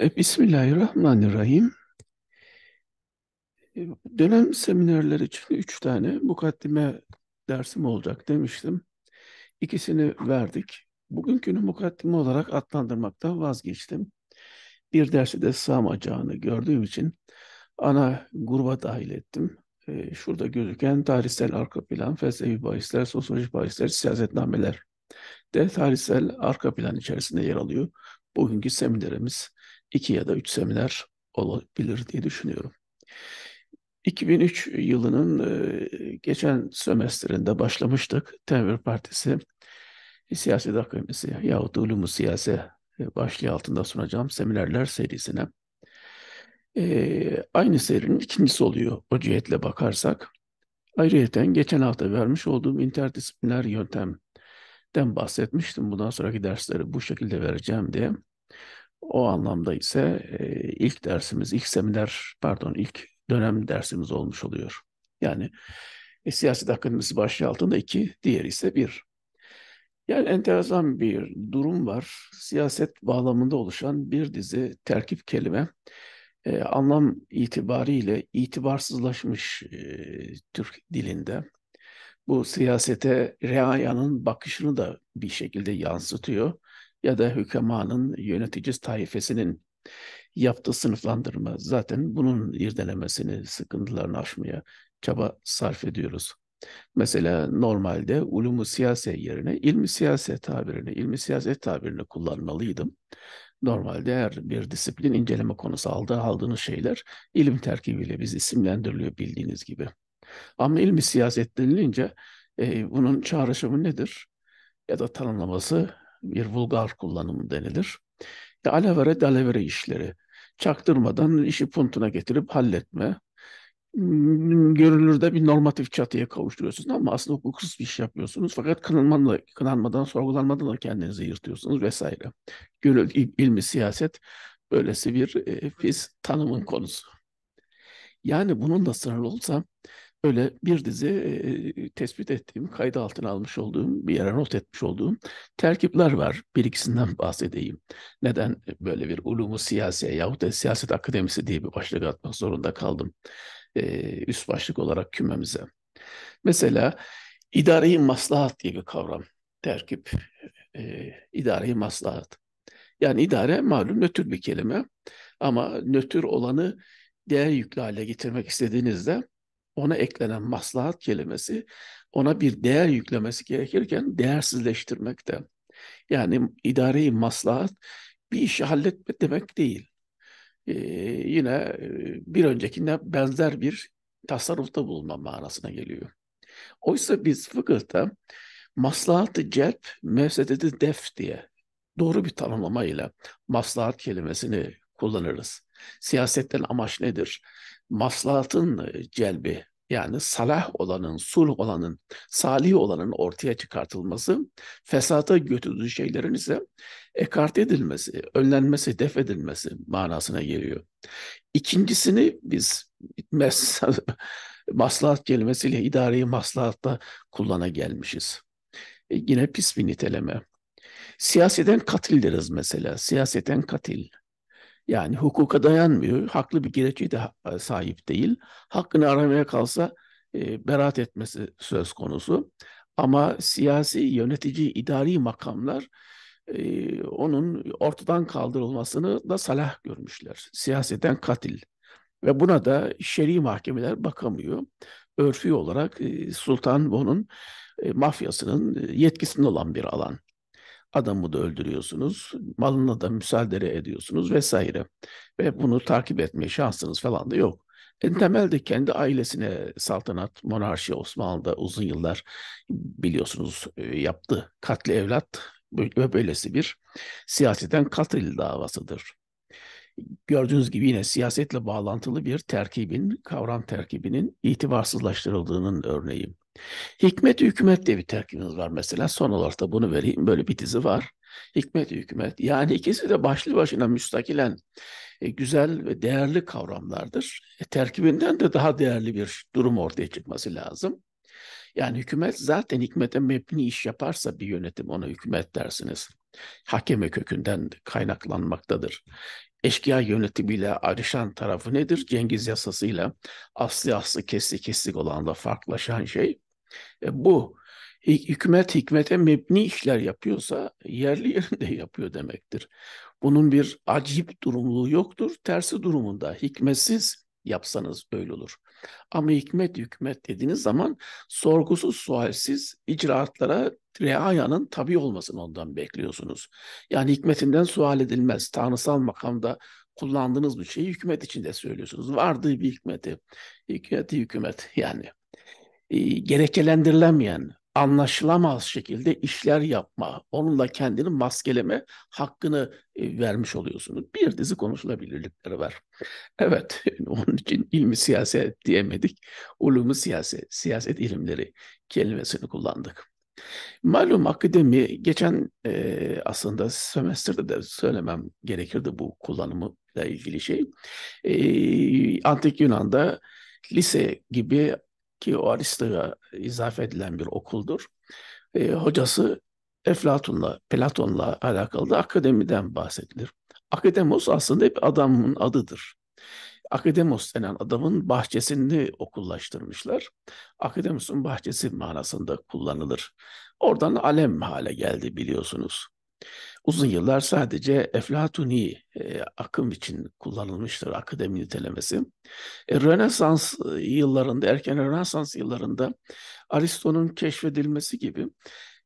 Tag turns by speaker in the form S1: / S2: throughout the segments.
S1: E, Bismillahirrahmanirrahim. E, dönem seminerler için üç tane mukaddime dersim olacak demiştim. İkisini verdik. Bugünkünü mukaddime olarak adlandırmaktan vazgeçtim. Bir dersi de sığamayacağını gördüğüm için ana gruba dahil ettim. E, şurada gözüken tarihsel arka plan, felsefi bahisler, sosyolojik bahisler, siyasetnameler de tarihsel arka plan içerisinde yer alıyor. Bugünkü seminerimiz iki ya da üç seminer olabilir diye düşünüyorum. 2003 yılının e, geçen sömestrinde başlamıştık. Tenver Partisi e, Siyasi Akademisi yahut Ulum-u Siyase başlığı altında sunacağım seminerler serisine. E, aynı serinin ikincisi oluyor o cihetle bakarsak. Ayrıca geçen hafta vermiş olduğum interdisipliner yöntemden bahsetmiştim. Bundan sonraki dersleri bu şekilde vereceğim diye. O anlamda ise e, ilk dersimiz, ilk seminer, pardon ilk dönem dersimiz olmuş oluyor. Yani e, siyaset akademisi başlığı altında iki, diğeri ise bir. Yani enteresan bir durum var. Siyaset bağlamında oluşan bir dizi terkip kelime e, anlam itibariyle itibarsızlaşmış e, Türk dilinde. Bu siyasete reayanın bakışını da bir şekilde yansıtıyor ya da hükemanın yönetici taifesinin yaptığı sınıflandırma zaten bunun irdelemesini, sıkıntılarını aşmaya çaba sarf ediyoruz. Mesela normalde ulumu siyase yerine ilmi siyaset tabirini, ilmi siyaset tabirini kullanmalıydım. Normalde her bir disiplin inceleme konusu aldığı aldığınız şeyler ilim terkibiyle biz isimlendiriliyor bildiğiniz gibi. Ama ilmi siyaset denilince e, bunun çağrışımı nedir? Ya da tanımlaması bir vulgar kullanım denilir. E, alevere dalevere işleri. Çaktırmadan işi puntuna getirip halletme. Hmm, görünürde bir normatif çatıya kavuşturuyorsunuz ama aslında hukuksuz bir iş yapıyorsunuz. Fakat kınanmadan, kınanmadan sorgulanmadan da kendinizi yırtıyorsunuz vesaire. Gönül ilmi siyaset böylesi bir e, pis tanımın konusu. Yani bununla sınırlı olsa Öyle bir dizi e, tespit ettiğim, kayda altına almış olduğum, bir yere not etmiş olduğum terkipler var. Bir ikisinden bahsedeyim. Neden böyle bir ulumu siyasiye yahut da siyaset akademisi diye bir başlık atmak zorunda kaldım e, üst başlık olarak kümemize. Mesela idari maslahat diye bir kavram. Terkip, e, idari maslahat. Yani idare malum nötr bir kelime ama nötr olanı değer yüklü hale getirmek istediğinizde ona eklenen maslahat kelimesi ona bir değer yüklemesi gerekirken değersizleştirmekte. Yani idareyi maslahat bir işi halletme demek değil. Ee, yine e, bir öncekinde benzer bir tasarrufta bulunma manasına geliyor. Oysa biz fıkıhta maslahatı celp, mevsedeti def diye doğru bir tanımlama ile maslahat kelimesini kullanırız. Siyasetten amaç nedir? maslahatın e, celbi yani salah olanın, sulh olanın, salih olanın ortaya çıkartılması, fesata götürdüğü şeylerin ise ekart edilmesi, önlenmesi, def edilmesi manasına geliyor. İkincisini biz maslahat kelimesiyle idareyi maslahatta kullana gelmişiz. E yine pis bir niteleme. Siyaseten katil deriz mesela. Siyaseten katil. Yani hukuka dayanmıyor, haklı bir gerekçeye de e, sahip değil. Hakkını aramaya kalsa e, beraat etmesi söz konusu. Ama siyasi yönetici, idari makamlar e, onun ortadan kaldırılmasını da salah görmüşler. Siyaseten katil. Ve buna da şer'i mahkemeler bakamıyor. Örfü olarak e, Sultan bunun e, mafyasının e, yetkisinde olan bir alan. Adamı da öldürüyorsunuz, malına da müsaade ediyorsunuz vesaire. Ve bunu takip etme şansınız falan da yok. En temelde kendi ailesine saltanat, monarşi Osmanlı'da uzun yıllar biliyorsunuz e, yaptı. Katli evlat ve böylesi bir siyaseten katil davasıdır. Gördüğünüz gibi yine siyasetle bağlantılı bir terkibin, kavram terkibinin itibarsızlaştırıldığının örneği. Hikmet Hükümet diye bir terkimiz var mesela. Son olarak da bunu vereyim. Böyle bir dizi var. Hikmet Hükümet. Yani ikisi de başlı başına müstakilen e, güzel ve değerli kavramlardır. E, terkibinden de daha değerli bir durum ortaya çıkması lazım. Yani hükümet zaten hikmete mebni iş yaparsa bir yönetim ona hükümet dersiniz. Hakeme kökünden kaynaklanmaktadır. Eşkıya yönetimiyle ayrışan tarafı nedir? Cengiz yasasıyla aslı aslı kesik kesik da farklılaşan şey e, bu hükümet hikmete mebni işler yapıyorsa yerli yerinde yapıyor demektir. Bunun bir acip durumluğu yoktur. Tersi durumunda hikmetsiz yapsanız öyle olur. Ama hikmet hükmet dediğiniz zaman sorgusuz sualsiz icraatlara reayanın tabi olmasını ondan bekliyorsunuz. Yani hikmetinden sual edilmez. Tanrısal makamda kullandığınız bir şeyi hükümet içinde söylüyorsunuz. Vardığı bir hikmeti. Hikmeti hükümet yani e, gerekçelendirilemeyen, anlaşılamaz şekilde işler yapma, onunla kendini maskeleme hakkını e, vermiş oluyorsunuz. Bir dizi konuşulabilirlikleri var. Evet, onun için ilmi siyaset diyemedik. Ulumu siyaset, siyaset ilimleri kelimesini kullandık. Malum akademi geçen e, aslında sömestrde de söylemem gerekirdi bu kullanımıyla ilgili şey. E, Antik Yunan'da lise gibi ki o Aristo'ya izafe edilen bir okuldur. E, hocası Eflatun'la, Platon'la alakalı da akademiden bahsedilir. Akademos aslında bir adamın adıdır. Akademos denen adamın bahçesini okullaştırmışlar. Akademos'un bahçesi manasında kullanılır. Oradan alem hale geldi biliyorsunuz uzun yıllar sadece Eflatuni e, akım için kullanılmıştır akademi nitelemesi. E, Rönesans e, yıllarında, erken Rönesans yıllarında Aristo'nun keşfedilmesi gibi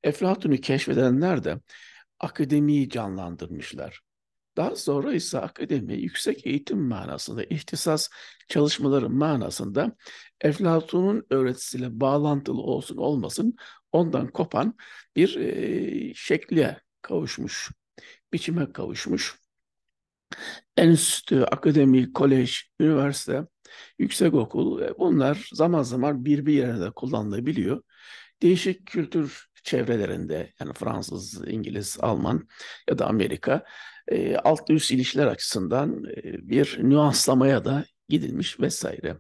S1: Eflatun'u keşfedenler de akademiyi canlandırmışlar. Daha sonra ise akademi yüksek eğitim manasında, ihtisas çalışmaları manasında Eflatun'un öğretisiyle bağlantılı olsun olmasın ondan kopan bir e, şekle kavuşmuş, biçime kavuşmuş. Enstitü, akademi, kolej, üniversite, yüksek okul ve bunlar zaman zaman bir yerde kullanılabiliyor. Değişik kültür çevrelerinde yani Fransız, İngiliz, Alman ya da Amerika e, alt üst ilişkiler açısından e, bir nüanslamaya da gidilmiş vesaire.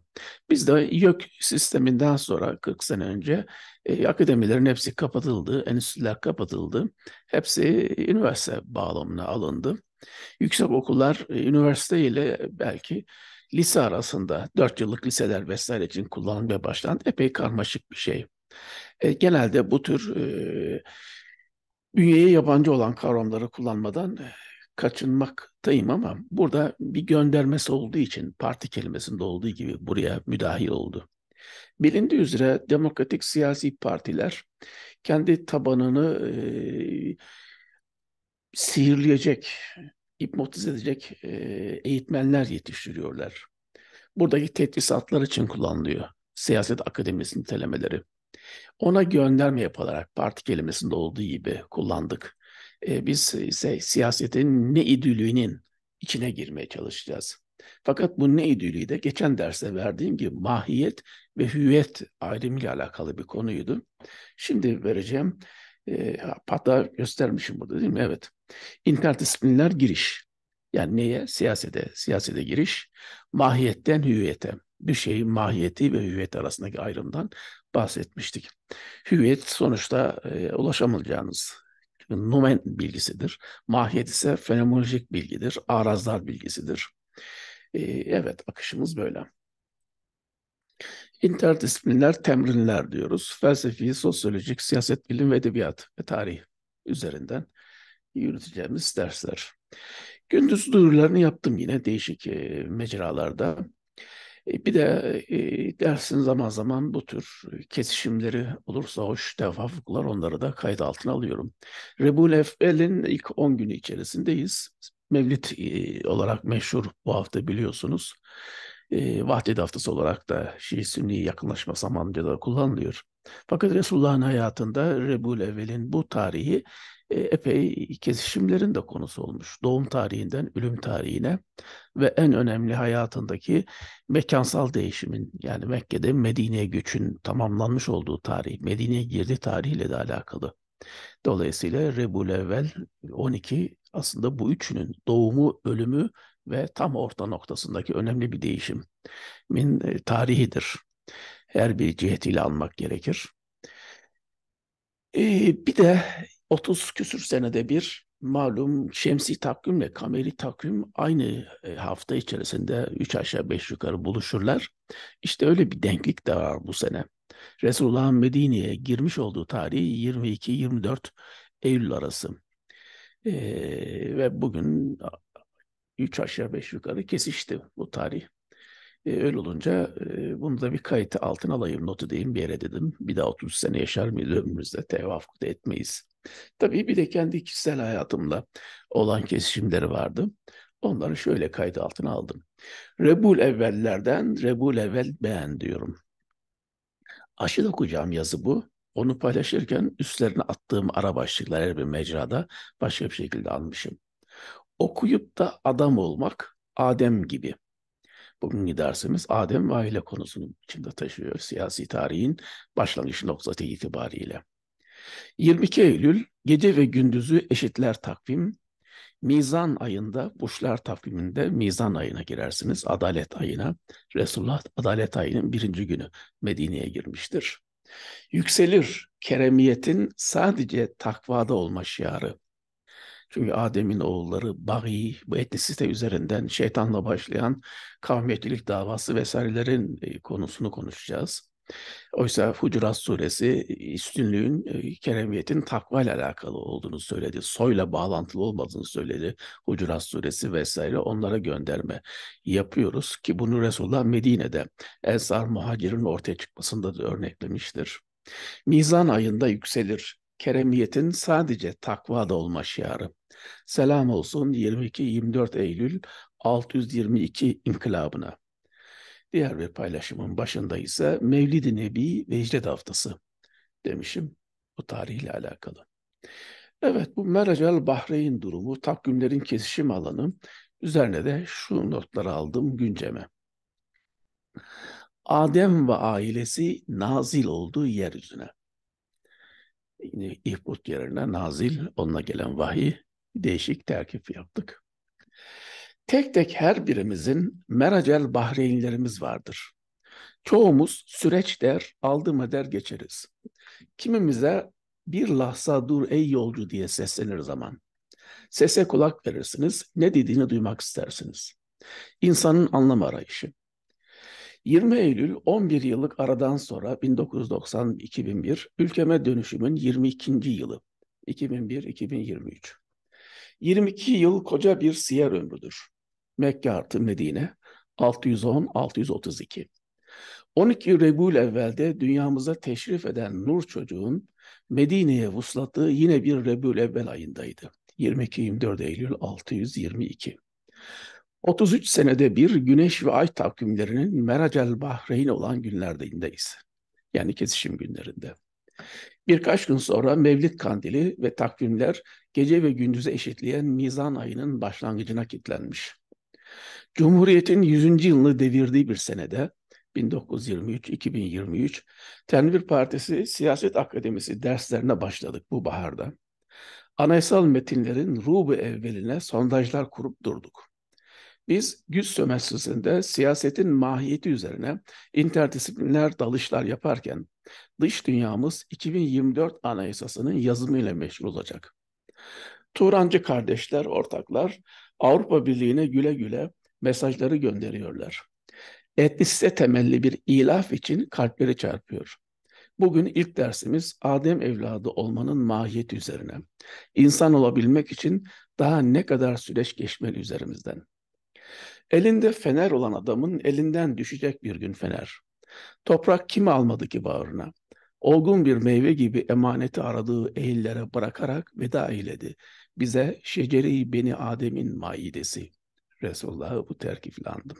S1: Biz de YÖK sisteminden sonra 40 sene önce e, akademilerin hepsi kapatıldı, enstitüler kapatıldı. Hepsi üniversite bağlamına alındı. Yüksek okullar e, üniversite ile belki lise arasında 4 yıllık liseler vesaire için kullanılmaya başlandı. Epey karmaşık bir şey. E, genelde bu tür e, bünyeye yabancı olan kavramları kullanmadan e, kaçınmak tayım ama burada bir göndermesi olduğu için parti kelimesinde olduğu gibi buraya müdahil oldu. Bilindiği üzere demokratik siyasi partiler kendi tabanını e, sihirleyecek, hipnotize edecek e, eğitmenler yetiştiriyorlar. Buradaki tetkisatlar için kullanılıyor siyaset akademisinin telemeleri. Ona gönderme yaparak parti kelimesinde olduğu gibi kullandık e, biz ise siyasetin ne idülüğünün içine girmeye çalışacağız. Fakat bu ne idülüğü de geçen derste verdiğim gibi mahiyet ve hüviyet ayrımıyla alakalı bir konuydu. Şimdi vereceğim. E, hatta göstermişim burada değil mi? Evet. İnterdisipliner giriş. Yani neye? Siyasete. Siyasete giriş. Mahiyetten hüviyete. Bir şeyin mahiyeti ve hüviyet arasındaki ayrımdan bahsetmiştik. Hüviyet sonuçta e, ulaşamayacağınız numen bilgisidir. Mahiyet ise fenomenolojik bilgidir, arazlar bilgisidir. E, evet, akışımız böyle. İnterdisipliner temrinler diyoruz. Felsefi, sosyolojik, siyaset, bilim ve edebiyat ve tarih üzerinden yürüteceğimiz dersler. Gündüz duyurularını yaptım yine değişik e, mecralarda. E, bir de e, dersin zaman zaman bu tür e, kesişimleri olursa hoş tevafuklar onları da kayıt altına alıyorum. Rebul Efvel'in ilk 10 günü içerisindeyiz. Mevlid e, olarak meşhur bu hafta biliyorsunuz. E, haftası olarak da Şii-Sünni yakınlaşma zamanında da kullanılıyor. Fakat Resulullah'ın hayatında Rebul Evvel'in bu tarihi e, epey kesişimlerin de konusu olmuş. Doğum tarihinden ölüm tarihine ve en önemli hayatındaki mekansal değişimin yani Mekke'de Medine'ye göçün tamamlanmış olduğu tarih, Medine'ye girdi tarihiyle de alakalı. Dolayısıyla Rebul Evvel 12 aslında bu üçünün doğumu, ölümü ve tam orta noktasındaki önemli bir değişimin e, tarihidir. Her bir cihetiyle almak gerekir. Ee, bir de 30 küsür senede bir malum şemsi takvimle kameri takvim aynı e, hafta içerisinde 3 aşağı 5 yukarı buluşurlar. İşte öyle bir denklik de var bu sene. Resulullah Medine'ye girmiş olduğu tarih 22-24 Eylül arası. Ee, ve bugün 3 aşağı 5 yukarı kesişti bu tarih. E, öyle olunca e, bunu da bir kayıt altına alayım, notu diyeyim bir yere dedim. Bir daha 30 sene yaşar mıydı ömrümüzde? Tevaffuk da etmeyiz. Tabii bir de kendi kişisel hayatımla olan kesişimleri vardı. Onları şöyle kayıt altına aldım. Rebul evvellerden Rebul evvel beğen diyorum. Aşırı okuyacağım yazı bu. Onu paylaşırken üstlerine attığım ara başlıklar her bir mecrada başka bir şekilde almışım. Okuyup da adam olmak Adem gibi. Bugün gidersiniz. Adem ve aile konusunu içinde taşıyor siyasi tarihin başlangıç noktası itibariyle. 22 Eylül gece ve gündüzü eşitler takvim, Mizan ayında, buşlar takviminde Mizan ayına girersiniz. Adalet ayına, Resulullah Adalet ayının birinci günü Medine'ye girmiştir. Yükselir keremiyetin sadece takvada olma şiarı. Çünkü Adem'in oğulları Bari, bu etnisite üzerinden şeytanla başlayan kavmiyetçilik davası vesairelerin e, konusunu konuşacağız. Oysa Hucurat suresi e, üstünlüğün, e, keremiyetin takva ile alakalı olduğunu söyledi. Soyla bağlantılı olmadığını söyledi. Hucurat suresi vesaire onlara gönderme yapıyoruz ki bunu Resulullah Medine'de Ensar Muhacir'in ortaya çıkmasında da örneklemiştir. Mizan ayında yükselir Keremiyetin sadece takvada olma şiarı. Selam olsun 22-24 Eylül 622 inkılabına. Diğer bir paylaşımın başında ise Mevlid-i Nebi Vecdet Haftası demişim bu tarihle alakalı. Evet bu Meracel Bahreyn durumu takvimlerin kesişim alanı üzerine de şu notları aldım günceme. Adem ve ailesi nazil olduğu yeryüzüne ihbut yerine nazil, onunla gelen vahiy değişik terkif yaptık. Tek tek her birimizin meracel bahreynlerimiz vardır. Çoğumuz süreç der, aldım eder geçeriz. Kimimize bir lahza dur ey yolcu diye seslenir zaman. Sese kulak verirsiniz, ne dediğini duymak istersiniz. İnsanın anlam arayışı, 20 Eylül 11 yıllık aradan sonra 1990-2001 ülkeme dönüşümün 22. yılı 2001-2023. 22 yıl koca bir siyer ömrüdür. Mekke artı Medine 610-632. 12 Rebul evvelde dünyamıza teşrif eden Nur çocuğun Medine'ye vuslatığı yine bir Rebul evvel ayındaydı. 22-24 Eylül 622. 33 senede bir güneş ve ay takvimlerinin Meracel Bahreyn olan günlerindeyiz. Yani kesişim günlerinde. Birkaç gün sonra Mevlid kandili ve takvimler gece ve gündüzü eşitleyen Mizan ayının başlangıcına kilitlenmiş. Cumhuriyet'in 100. yılını devirdiği bir senede 1923-2023 Tenvir Partisi Siyaset Akademisi derslerine başladık bu baharda. Anayasal metinlerin rubu evveline sondajlar kurup durduk. Biz Güz sömestrisinde siyasetin mahiyeti üzerine interdisipliner dalışlar yaparken dış dünyamız 2024 Anayasası'nın yazımıyla meşgul olacak. Turancı kardeşler, ortaklar Avrupa Birliği'ne güle güle mesajları gönderiyorlar. Etnisite temelli bir ilaf için kalpleri çarpıyor. Bugün ilk dersimiz Adem evladı olmanın mahiyeti üzerine. İnsan olabilmek için daha ne kadar süreç geçmeli üzerimizden. Elinde fener olan adamın elinden düşecek bir gün fener. Toprak kimi almadı ki bağrına? Olgun bir meyve gibi emaneti aradığı eğillere bırakarak veda eyledi. Bize şeceri beni Adem'in maidesi. Resulullah'ı bu terkiflandım.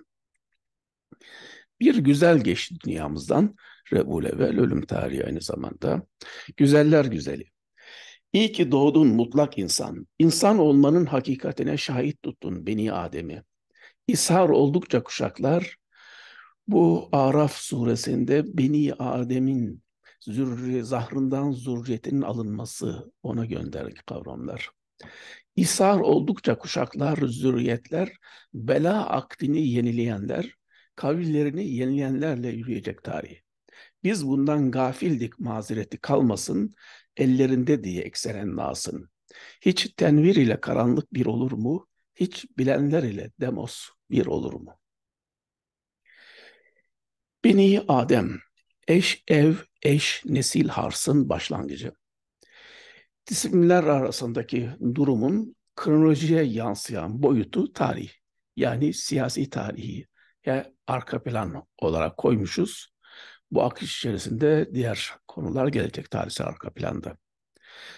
S1: Bir güzel geçti dünyamızdan. Rebul evvel ölüm tarihi aynı zamanda. Güzeller güzeli. İyi ki doğdun mutlak insan. İnsan olmanın hakikatine şahit tuttun beni Adem'i. İshar oldukça kuşaklar bu Araf suresinde Beni Adem'in zürri, zahrından zürriyetinin alınması ona gönderdik kavramlar. İshar oldukça kuşaklar, zürriyetler, bela akdini yenileyenler, kavillerini yenileyenlerle yürüyecek tarihi. Biz bundan gafildik mazereti kalmasın, ellerinde diye ekseren nasın. Hiç tenvir ile karanlık bir olur mu? iç bilenler ile demos bir olur mu? Beni Adem, eş ev, eş nesil harsın başlangıcı. Disiplinler arasındaki durumun kronolojiye yansıyan boyutu tarih. Yani siyasi tarihi ya arka plan olarak koymuşuz. Bu akış içerisinde diğer konular gelecek tarihsel arka planda.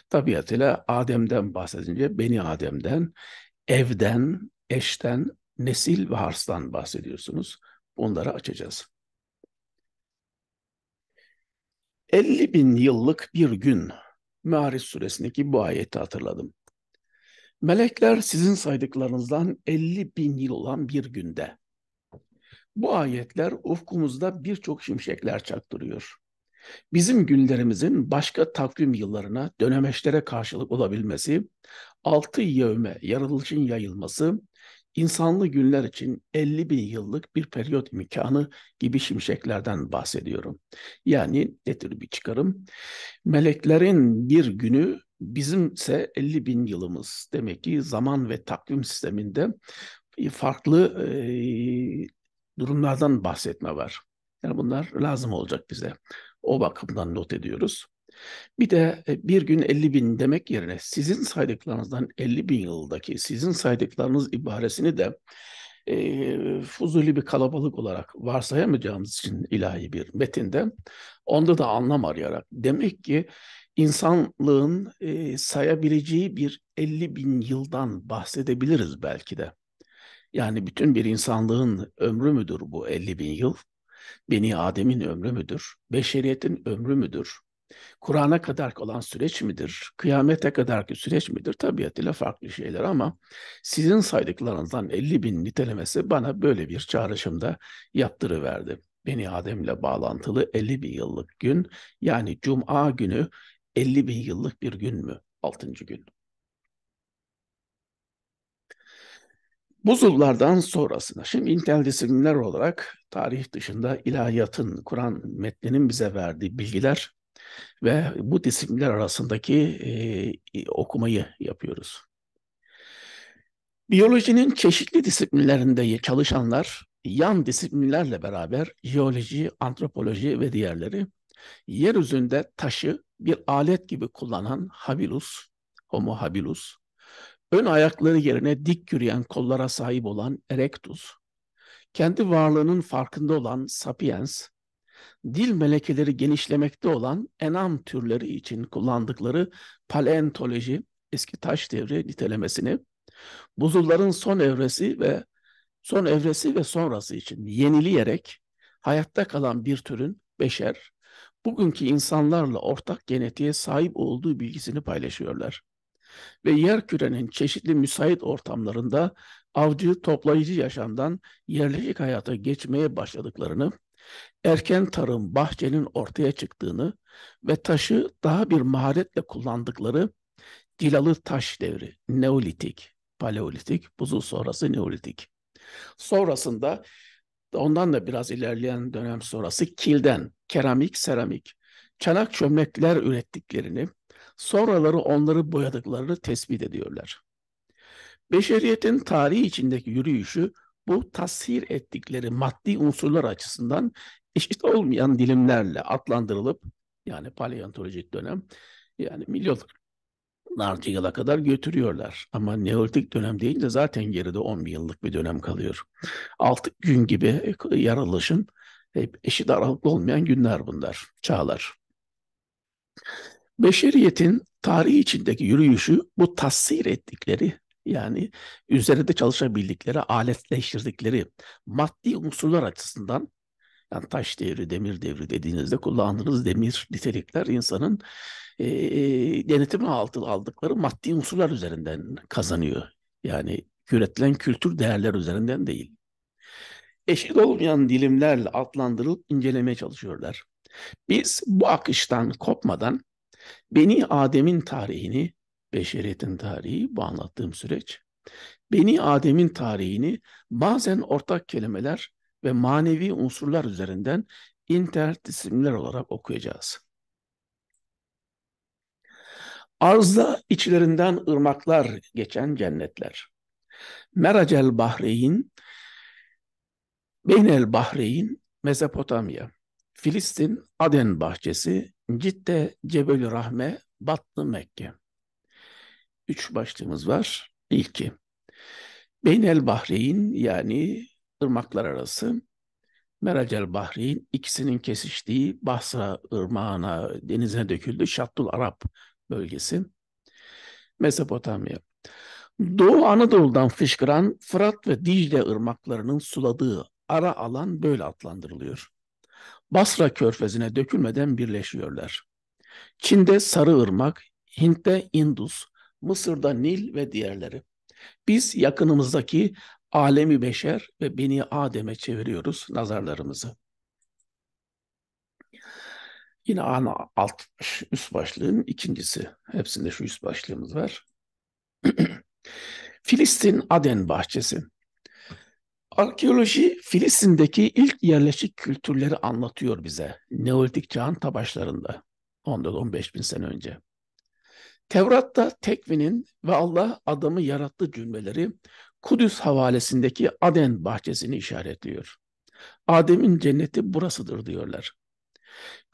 S1: Tabiatıyla Adem'den bahsedince Beni Adem'den evden, eşten, nesil ve harstan bahsediyorsunuz. Onları açacağız. 50 bin yıllık bir gün Meariz suresindeki bu ayeti hatırladım. Melekler sizin saydıklarınızdan 50 bin yıl olan bir günde. Bu ayetler ufkumuzda birçok şimşekler çaktırıyor. Bizim günlerimizin başka takvim yıllarına, dönemeçlere karşılık olabilmesi altı yevme yaratılışın yayılması insanlı günler için 50 bin yıllık bir periyot imkanı gibi şimşeklerden bahsediyorum. Yani nedir bir çıkarım? Meleklerin bir günü bizimse 50 bin yılımız. Demek ki zaman ve takvim sisteminde e, farklı e, durumlardan bahsetme var. Yani bunlar lazım olacak bize. O bakımdan not ediyoruz. Bir de e, bir gün 50 bin demek yerine sizin saydıklarınızdan 50 bin yıldaki sizin saydıklarınız ibaresini de e, fuzuli bir kalabalık olarak varsayamayacağımız için ilahi bir metinde onda da anlam arayarak demek ki insanlığın e, sayabileceği bir 50 bin yıldan bahsedebiliriz belki de. Yani bütün bir insanlığın ömrü müdür bu 50 bin yıl? Beni Adem'in ömrü müdür? Beşeriyetin ömrü müdür? Kur'an'a kadar olan süreç midir? Kıyamete kadar ki süreç midir? Tabiatıyla farklı şeyler ama sizin saydıklarınızdan 50 bin nitelemesi bana böyle bir çağrışımda yaptırıverdi. Beni Adem'le bağlantılı 50 bin yıllık gün yani Cuma günü 50 bin yıllık bir gün mü? 6. gün. Buzullardan sonrasına, şimdi interdisipliner olarak tarih dışında ilahiyatın, Kur'an metninin bize verdiği bilgiler ve bu disiplinler arasındaki e, okumayı yapıyoruz. Biyolojinin çeşitli disiplinlerinde çalışanlar yan disiplinlerle beraber jeoloji, antropoloji ve diğerleri yeryüzünde taşı bir alet gibi kullanan Habilus, Homo Habilus, ön ayakları yerine dik yürüyen kollara sahip olan Erectus, kendi varlığının farkında olan Sapiens, dil melekeleri genişlemekte olan enam türleri için kullandıkları paleontoloji, eski taş devri nitelemesini, buzulların son evresi ve son evresi ve sonrası için yenileyerek hayatta kalan bir türün beşer, bugünkü insanlarla ortak genetiğe sahip olduğu bilgisini paylaşıyorlar. Ve yer kürenin çeşitli müsait ortamlarında avcı toplayıcı yaşamdan yerleşik hayata geçmeye başladıklarını erken tarım bahçenin ortaya çıktığını ve taşı daha bir maharetle kullandıkları Dilalı taş devri, Neolitik, Paleolitik, buzul sonrası Neolitik. Sonrasında ondan da biraz ilerleyen dönem sonrası kilden, keramik, seramik, çanak çömlekler ürettiklerini, sonraları onları boyadıklarını tespit ediyorlar. Beşeriyetin tarihi içindeki yürüyüşü bu tasvir ettikleri maddi unsurlar açısından eşit olmayan dilimlerle adlandırılıp yani paleontolojik dönem yani milyonlarca yıla kadar götürüyorlar. Ama Neolitik dönem deyince zaten geride 10 bin yıllık bir dönem kalıyor. 6 gün gibi e, yaralışın eşit aralıklı olmayan günler bunlar, çağlar. Beşeriyetin tarih içindeki yürüyüşü bu tasvir ettikleri yani üzerinde çalışabildikleri, aletleştirdikleri maddi unsurlar açısından yani taş devri, demir devri dediğinizde kullandığınız demir nitelikler insanın e, denetimi altı aldıkları maddi unsurlar üzerinden kazanıyor. Yani üretilen kültür değerler üzerinden değil. Eşit olmayan dilimlerle adlandırılıp incelemeye çalışıyorlar. Biz bu akıştan kopmadan Beni Adem'in tarihini beşeriyetin tarihi bu anlattığım süreç. Beni Adem'in tarihini bazen ortak kelimeler ve manevi unsurlar üzerinden interdisipliner olarak okuyacağız. Arzda içlerinden ırmaklar geçen cennetler. Meracel Bahreyn, Beynel Bahreyn, Mezopotamya, Filistin, Aden bahçesi, Cidde, Cebel Rahme, Batlı Mekke üç başlığımız var. İlki, Beynel Bahreyn yani ırmaklar arası Meracel Bahreyn ikisinin kesiştiği Basra ırmağına denize döküldü Şattul Arap bölgesi. Mezopotamya. Doğu Anadolu'dan fışkıran Fırat ve Dicle ırmaklarının suladığı ara alan böyle adlandırılıyor. Basra körfezine dökülmeden birleşiyorlar. Çin'de Sarı ırmak, Hint'te Indus, Mısır'da Nil ve diğerleri. Biz yakınımızdaki alemi beşer ve beni Adem'e çeviriyoruz nazarlarımızı. Yine ana alt üst başlığın ikincisi. Hepsinde şu üst başlığımız var. Filistin Aden Bahçesi. Arkeoloji Filistin'deki ilk yerleşik kültürleri anlatıyor bize. Neolitik çağın tabaşlarında. 14-15 bin sene önce. Tevrat'ta tekvinin ve Allah adamı yarattı cümleleri Kudüs havalesindeki Aden bahçesini işaretliyor. Adem'in cenneti burasıdır diyorlar.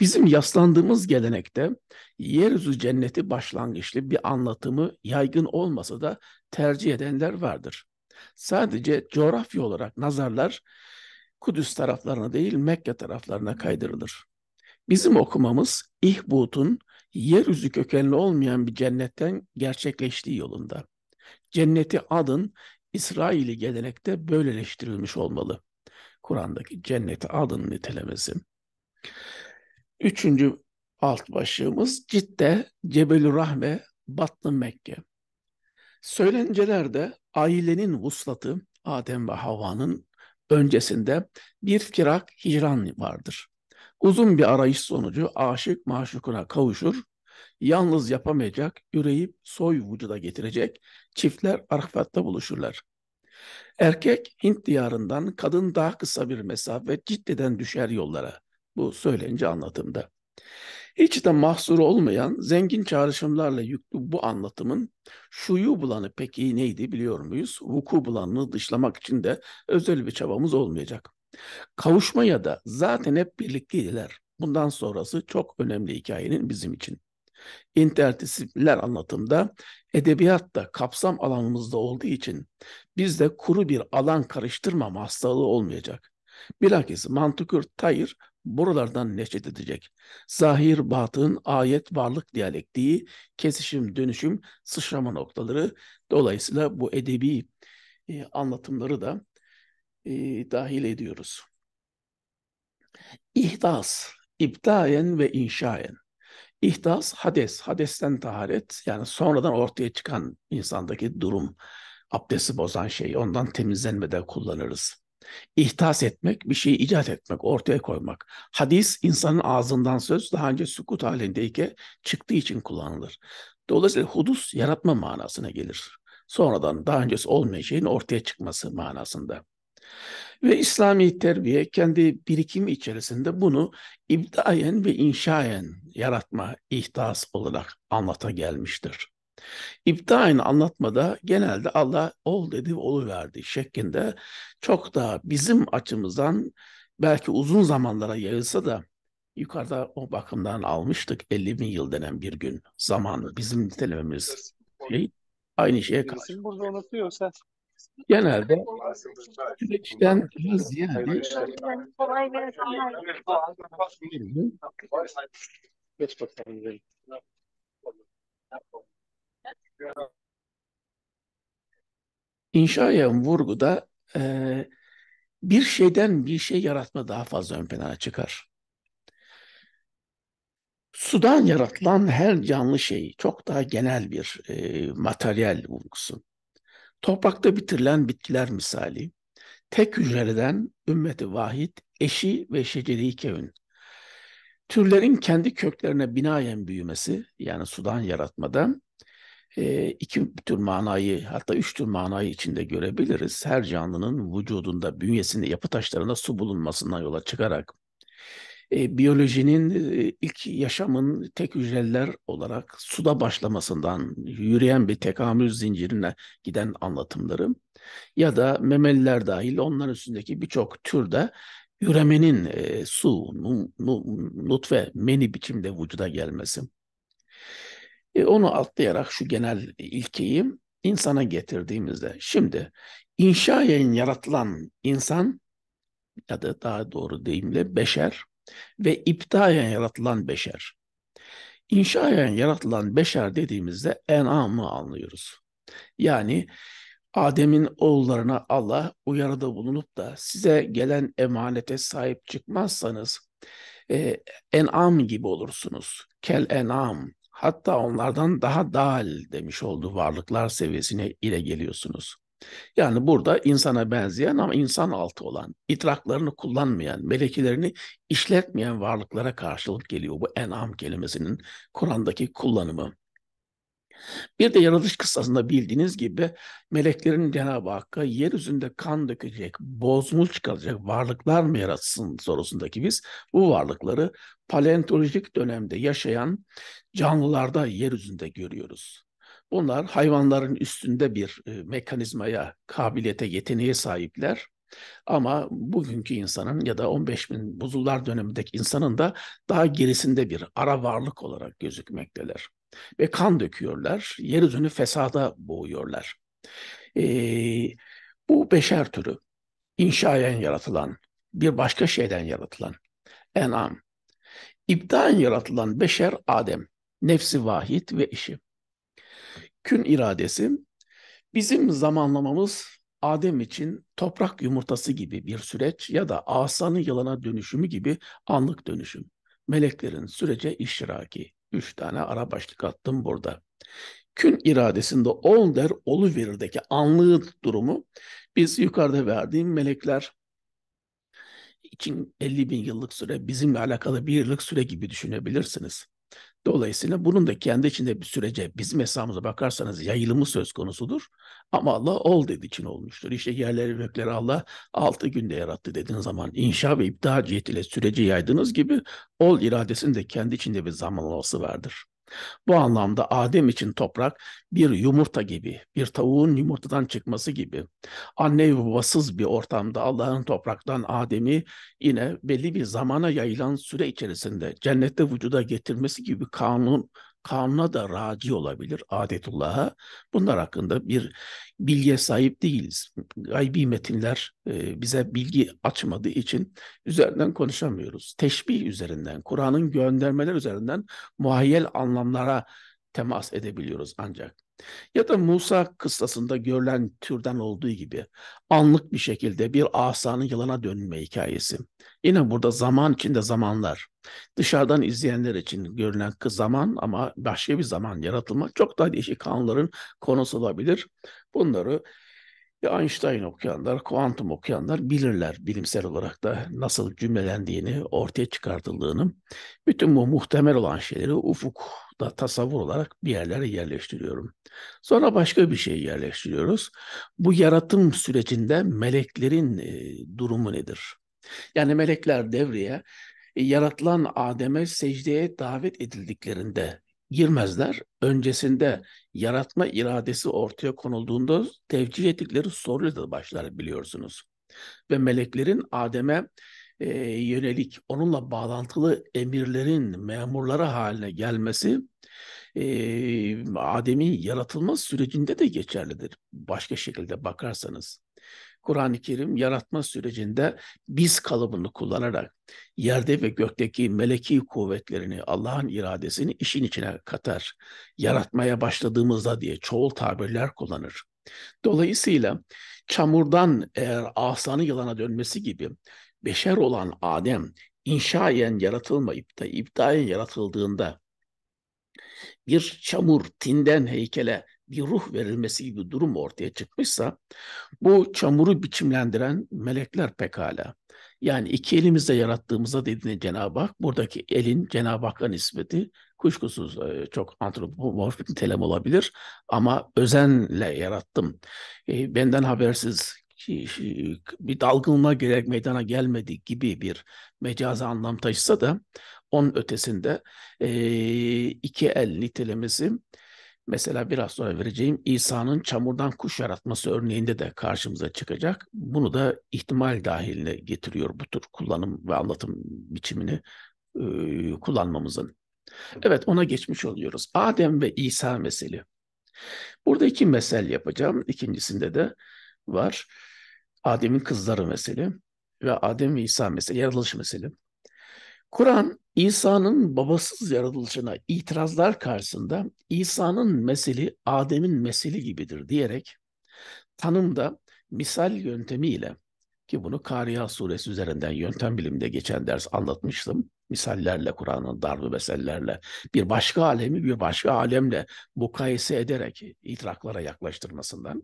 S1: Bizim yaslandığımız gelenekte yeryüzü cenneti başlangıçlı bir anlatımı yaygın olmasa da tercih edenler vardır. Sadece coğrafya olarak nazarlar Kudüs taraflarına değil Mekke taraflarına kaydırılır. Bizim okumamız İhbut'un yeryüzü kökenli olmayan bir cennetten gerçekleştiği yolunda. Cenneti adın İsrail'i gelenekte böyleleştirilmiş olmalı. Kur'an'daki cenneti adın nitelemesi. Üçüncü alt başlığımız Cidde, Cebelü Rahme, Batlı Mekke. Söylencelerde ailenin vuslatı Adem ve Havva'nın öncesinde bir firak hicran vardır. Uzun bir arayış sonucu aşık maşukuna kavuşur. Yalnız yapamayacak, yüreği soy vücuda getirecek çiftler Arafat'ta buluşurlar. Erkek Hint diyarından kadın daha kısa bir mesafe ciddeden düşer yollara. Bu söylenince anlatımda. Hiç de mahsuru olmayan zengin çağrışımlarla yüklü bu anlatımın şuyu bulanı peki neydi biliyor muyuz? Vuku bulanını dışlamak için de özel bir çabamız olmayacak. Kavuşmaya da zaten hep birlikteydiler. Bundan sonrası çok önemli hikayenin bizim için. İnterdisipliner anlatımda edebiyat da kapsam alanımızda olduğu için bizde kuru bir alan karıştırmama hastalığı olmayacak. Bilakis mantıkür tayir buralardan neşet edecek. Zahir batın ayet varlık diyalektiği, kesişim dönüşüm sıçrama noktaları dolayısıyla bu edebi e, anlatımları da e, dahil ediyoruz. İhdas, ibdaen ve inşaen. İhdas, hades, hadesten taharet yani sonradan ortaya çıkan insandaki durum, abdesti bozan şey, ondan temizlenmede kullanırız. İhtas etmek, bir şeyi icat etmek, ortaya koymak. Hadis, insanın ağzından söz daha önce sukut halindeyken çıktığı için kullanılır. Dolayısıyla hudus yaratma manasına gelir. Sonradan daha öncesi olmayan şeyin ortaya çıkması manasında. Ve İslami terbiye kendi birikimi içerisinde bunu ibdayen ve inşayen yaratma ihtas olarak anlata gelmiştir. İbdain anlatmada genelde Allah ol dedi oluverdi şeklinde çok daha bizim açımızdan belki uzun zamanlara yayılsa da yukarıda o bakımdan almıştık 50 bin yıl denen bir gün zamanı bizim nitelememiz şey, aynı şeye karşı. burada anlatıyor sen genelde süreçten ziyade Geç bakalım. vurguda e, bir şeyden bir şey yaratma daha fazla ön plana çıkar. Sudan yaratılan her canlı şey çok daha genel bir e, materyal vurgusu. Toprakta bitirilen bitkiler misali, tek hücreden ümmeti vahid, eşi ve şeceri kevün. Türlerin kendi köklerine binayen büyümesi, yani sudan yaratmadan e, iki tür manayı hatta üç tür manayı içinde görebiliriz. Her canlının vücudunda, bünyesinde, yapı taşlarında su bulunmasından yola çıkarak e, biyolojinin e, ilk yaşamın tek hücreler olarak suda başlamasından yürüyen bir tekamül zincirine giden anlatımları ya da memeliler dahil onların üstündeki birçok türde üremenin e, su, nu, nu, nutfe, meni biçimde vücuda gelmesi. E, onu atlayarak şu genel ilkeyi insana getirdiğimizde şimdi inşayen yaratılan insan ya da daha doğru deyimle beşer ve iptayen yaratılan beşer. İnşayen yaratılan beşer dediğimizde enamı anlıyoruz. Yani Adem'in oğullarına Allah uyarıda bulunup da size gelen emanete sahip çıkmazsanız e, enam gibi olursunuz. Kel enam hatta onlardan daha dal demiş olduğu varlıklar seviyesine ile geliyorsunuz. Yani burada insana benzeyen ama insan altı olan, itraklarını kullanmayan, melekilerini işletmeyen varlıklara karşılık geliyor bu en'am kelimesinin Kur'an'daki kullanımı. Bir de yaratış kıssasında bildiğiniz gibi meleklerin Cenab-ı Hakk'a yeryüzünde kan dökecek, bozmul çıkaracak varlıklar mı yaratsın sorusundaki biz bu varlıkları paleontolojik dönemde yaşayan canlılarda yeryüzünde görüyoruz. Bunlar hayvanların üstünde bir e, mekanizmaya, kabiliyete, yeteneğe sahipler. Ama bugünkü insanın ya da 15 bin buzullar dönemindeki insanın da daha gerisinde bir ara varlık olarak gözükmekteler. Ve kan döküyorlar, yeryüzünü fesada boğuyorlar. E, bu beşer türü inşayen yaratılan, bir başka şeyden yaratılan en'am, ibdan yaratılan beşer Adem, nefsi vahid ve işi kün iradesi bizim zamanlamamız Adem için toprak yumurtası gibi bir süreç ya da asanın yılana dönüşümü gibi anlık dönüşüm. Meleklerin sürece iştiraki. Üç tane ara başlık attım burada. Kün iradesinde ol der olu verirdeki anlığı durumu biz yukarıda verdiğim melekler için 50 bin yıllık süre bizimle alakalı bir yıllık süre gibi düşünebilirsiniz. Dolayısıyla bunun da kendi içinde bir sürece bizim hesabımıza bakarsanız yayılımı söz konusudur. Ama Allah ol dedi için olmuştur. İşte yerleri gökleri Allah altı günde yarattı dediğin zaman inşa ve iptal cihetiyle süreci yaydığınız gibi ol iradesinde kendi içinde bir zamanlaması vardır. Bu anlamda Adem için toprak bir yumurta gibi, bir tavuğun yumurtadan çıkması gibi. Anne ve babasız bir ortamda Allah'ın topraktan Adem'i yine belli bir zamana yayılan süre içerisinde cennette vücuda getirmesi gibi kanun kanuna da raci olabilir adetullah'a. Bunlar hakkında bir bilgiye sahip değiliz. Gaybi metinler e, bize bilgi açmadığı için üzerinden konuşamıyoruz. Teşbih üzerinden, Kur'an'ın göndermeler üzerinden muhayyel anlamlara temas edebiliyoruz ancak. Ya da Musa kıssasında görülen türden olduğu gibi anlık bir şekilde bir asanın yılana dönme hikayesi. Yine burada zaman içinde zamanlar. Dışarıdan izleyenler için görünen zaman ama başka bir zaman yaratılmak çok daha değişik anların konusu olabilir. Bunları ya Einstein okuyanlar, kuantum okuyanlar bilirler bilimsel olarak da nasıl cümlelendiğini, ortaya çıkartıldığını. Bütün bu muhtemel olan şeyleri ufukta tasavvur olarak bir yerlere yerleştiriyorum. Sonra başka bir şey yerleştiriyoruz. Bu yaratım sürecinde meleklerin e, durumu nedir? Yani melekler devreye e, yaratılan Adem'e secdeye davet edildiklerinde girmezler. Öncesinde yaratma iradesi ortaya konulduğunda tevcih ettikleri soruyla da başlar biliyorsunuz. Ve meleklerin Adem'e e, yönelik onunla bağlantılı emirlerin memurlara haline gelmesi e, Adem'in yaratılma sürecinde de geçerlidir. Başka şekilde bakarsanız. Kur'an-ı Kerim yaratma sürecinde biz kalıbını kullanarak yerde ve gökteki meleki kuvvetlerini, Allah'ın iradesini işin içine katar. Yaratmaya başladığımızda diye çoğul tabirler kullanır. Dolayısıyla çamurdan eğer asanı yılana dönmesi gibi beşer olan Adem inşayen yaratılmayıp da iptayen yaratıldığında bir çamur tinden heykele bir ruh verilmesi gibi durum ortaya çıkmışsa bu çamuru biçimlendiren melekler pekala. Yani iki elimizle yarattığımızda dediğine Cenab-ı Hak, buradaki elin Cenab-ı Hakk'a nispeti kuşkusuz e, çok antropomorfik bir telem olabilir ama özenle yarattım. E, benden habersiz e, bir dalgınlığa gerek meydana gelmedi gibi bir mecazi anlam taşısa da onun ötesinde iki el nitelemesi Mesela biraz sonra vereceğim İsa'nın çamurdan kuş yaratması örneğinde de karşımıza çıkacak. Bunu da ihtimal dahiline getiriyor bu tür kullanım ve anlatım biçimini e, kullanmamızın. Evet ona geçmiş oluyoruz. Adem ve İsa meseli. Burada iki mesel yapacağım. İkincisinde de var. Adem'in kızları meseli ve Adem ve İsa meseli, yaratılış meseli. Kur'an İsa'nın babasız yaratılışına itirazlar karşısında İsa'nın meseli Adem'in meseli gibidir diyerek tanımda misal yöntemiyle ki bunu Kariya suresi üzerinden yöntem bilimde geçen ders anlatmıştım. Misallerle Kur'an'ın darbe mesellerle bir başka alemi bir başka alemle mukayese ederek itiraklara yaklaştırmasından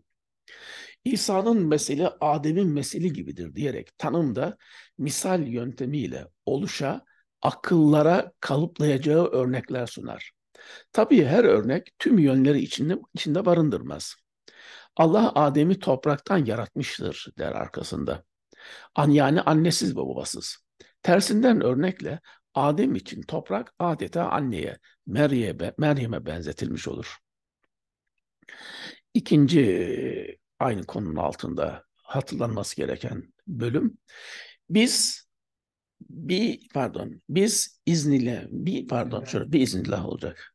S1: İsa'nın meseli Adem'in meseli gibidir diyerek tanımda misal yöntemiyle oluşa akıllara kalıplayacağı örnekler sunar. Tabii her örnek tüm yönleri içinde, içinde barındırmaz. Allah Adem'i topraktan yaratmıştır der arkasında. An yani annesiz ve babasız. Tersinden örnekle Adem için toprak adeta anneye, Meryem'e, Meryem'e benzetilmiş olur. İkinci aynı konunun altında hatırlanması gereken bölüm. Biz bir pardon biz iznile, bir pardon şöyle bir iznillah olacak.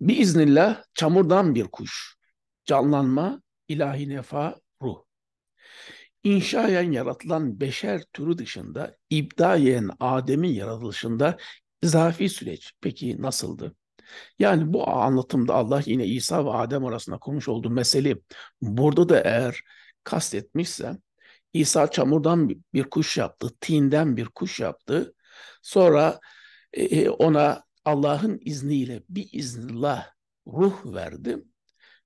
S1: Bir iznillah çamurdan bir kuş. Canlanma, ilahi nefa, ruh. İnşayen yaratılan beşer türü dışında ibdayen Adem'in yaratılışında izafi süreç peki nasıldı? Yani bu anlatımda Allah yine İsa ve Adem arasında konuş olduğu mesele burada da eğer kastetmişse İsa çamurdan bir, kuş yaptı, tinden bir kuş yaptı. Sonra e, e, ona Allah'ın izniyle bir iznillah ruh verdi.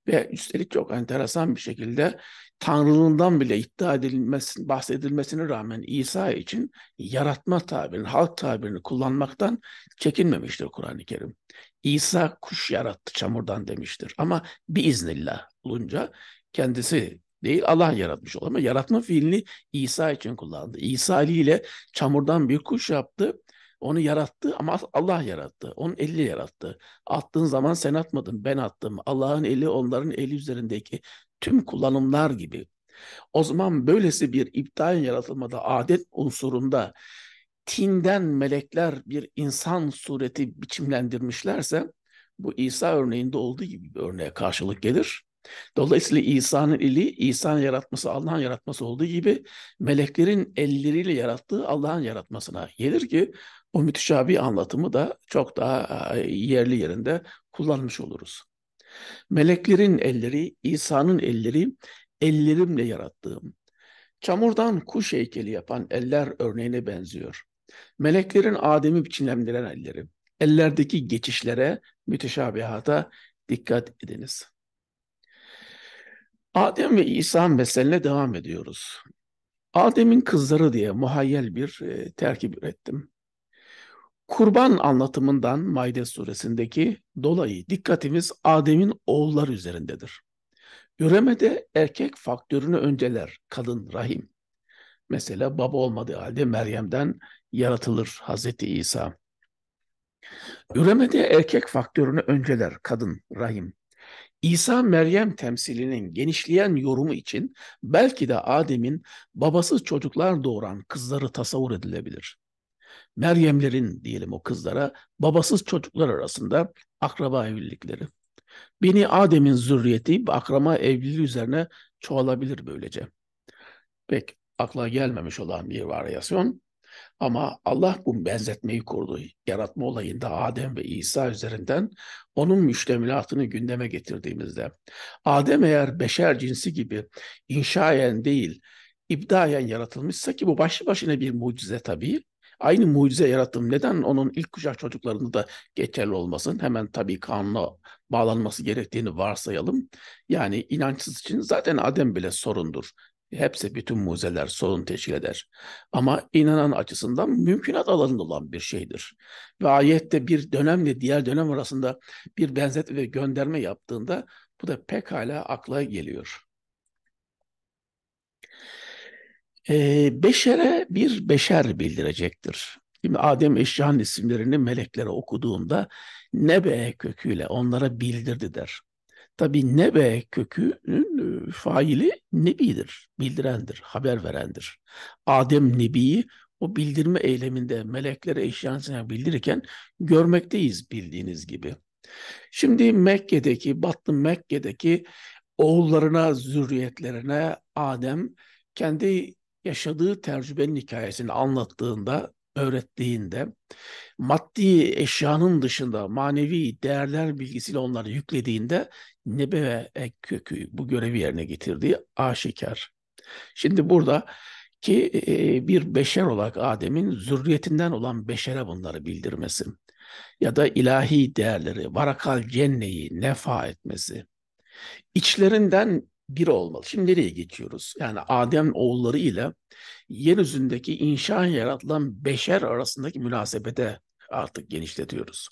S1: Ve üstelik çok enteresan bir şekilde Tanrılığından bile iddia edilmesin, bahsedilmesine rağmen İsa için yaratma tabirini, halk tabirini kullanmaktan çekinmemiştir Kur'an-ı Kerim. İsa kuş yarattı çamurdan demiştir ama bir iznillah olunca kendisi değil Allah yaratmış oldu ama yaratma fiilini İsa için kullandı. İsa ile çamurdan bir kuş yaptı. Onu yarattı ama Allah yarattı. Onun eli yarattı. Attığın zaman sen atmadın ben attım. Allah'ın eli onların eli üzerindeki tüm kullanımlar gibi. O zaman böylesi bir iptal yaratılmada adet unsurunda tinden melekler bir insan sureti biçimlendirmişlerse bu İsa örneğinde olduğu gibi bir örneğe karşılık gelir. Dolayısıyla İsa'nın ili, İsa'nın yaratması Allah'ın yaratması olduğu gibi meleklerin elleriyle yarattığı Allah'ın yaratmasına gelir ki o müteşabih anlatımı da çok daha e, yerli yerinde kullanmış oluruz. Meleklerin elleri, İsa'nın elleri, ellerimle yarattığım, çamurdan kuş heykeli yapan eller örneğine benziyor. Meleklerin Adem'i biçimlendiren elleri, ellerdeki geçişlere, müteşabihata dikkat ediniz.'' Adem ve İsa meseline devam ediyoruz. Adem'in kızları diye muhayyel bir e, terkip ürettim. Kurban anlatımından Maide suresindeki dolayı dikkatimiz Adem'in oğullar üzerindedir. Üremede erkek faktörünü önceler kadın rahim. Mesela baba olmadığı halde Meryem'den yaratılır Hazreti İsa. Üremede erkek faktörünü önceler kadın rahim. İsa Meryem temsilinin genişleyen yorumu için belki de Adem'in babasız çocuklar doğuran kızları tasavvur edilebilir. Meryemlerin diyelim o kızlara babasız çocuklar arasında akraba evlilikleri. Beni Adem'in zürriyeti ve akraba evliliği üzerine çoğalabilir böylece. Pek akla gelmemiş olan bir varyasyon ama Allah bu benzetmeyi kurdu. Yaratma olayında Adem ve İsa üzerinden onun müştemilatını gündeme getirdiğimizde. Adem eğer beşer cinsi gibi inşayen değil, ibdayen yaratılmışsa ki bu başlı başına bir mucize tabii aynı mucize yarattım. Neden onun ilk kuşak çocuklarını da geçerli olmasın? Hemen tabii kanuna bağlanması gerektiğini varsayalım. Yani inançsız için zaten Adem bile sorundur. Hepsi bütün muzeler sorun teşkil eder. Ama inanan açısından mümkünat alanında olan bir şeydir. Ve ayette bir dönemle diğer dönem arasında bir benzet ve gönderme yaptığında bu da pekala akla geliyor. Ee, beşere bir beşer bildirecektir. Şimdi Adem eşyan isimlerini meleklere okuduğunda nebe köküyle onlara bildirdi der. Tabi nebe kökünün e, faili nebidir, bildirendir, haber verendir. Adem nebiyi o bildirme eyleminde meleklere eşyansına bildirirken görmekteyiz bildiğiniz gibi. Şimdi Mekke'deki, Batlı Mekke'deki oğullarına, zürriyetlerine Adem kendi yaşadığı tecrübenin hikayesini anlattığında öğrettiğinde maddi eşyanın dışında manevi değerler bilgisiyle onları yüklediğinde nebe ve ek kökü bu görevi yerine getirdiği aşikar. Şimdi burada ki e, bir beşer olarak Adem'in zürriyetinden olan beşere bunları bildirmesi ya da ilahi değerleri, varakal cenneyi nefa etmesi, içlerinden biri olmalı. Şimdi nereye geçiyoruz? Yani Adem oğulları ile yeryüzündeki inşa yaratılan beşer arasındaki münasebete artık genişletiyoruz.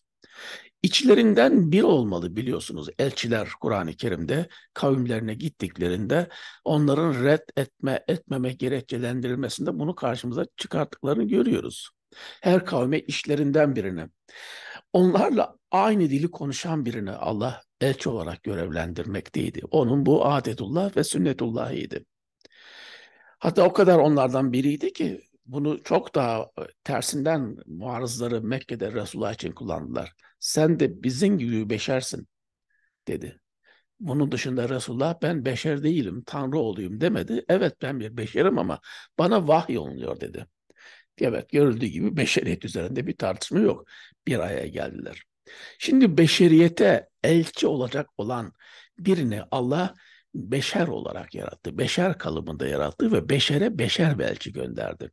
S1: İçlerinden bir olmalı biliyorsunuz. Elçiler Kur'an-ı Kerim'de kavimlerine gittiklerinde onların red etme etmeme gerekçelendirilmesinde bunu karşımıza çıkarttıklarını görüyoruz. Her kavme işlerinden birini onlarla aynı dili konuşan birini Allah elçi olarak görevlendirmekteydi. Onun bu adetullah ve sünnetullah Hatta o kadar onlardan biriydi ki bunu çok daha e, tersinden muarızları Mekke'de Resulullah için kullandılar. Sen de bizim gibi beşersin dedi. Bunun dışında Resulullah ben beşer değilim, Tanrı olayım demedi. Evet ben bir beşerim ama bana vahy olunuyor dedi. Evet görüldüğü gibi beşeriyet üzerinde bir tartışma yok bir araya geldiler. Şimdi beşeriyete elçi olacak olan birini Allah beşer olarak yarattı. Beşer kalıbında yarattı ve beşere beşer belçi gönderdi.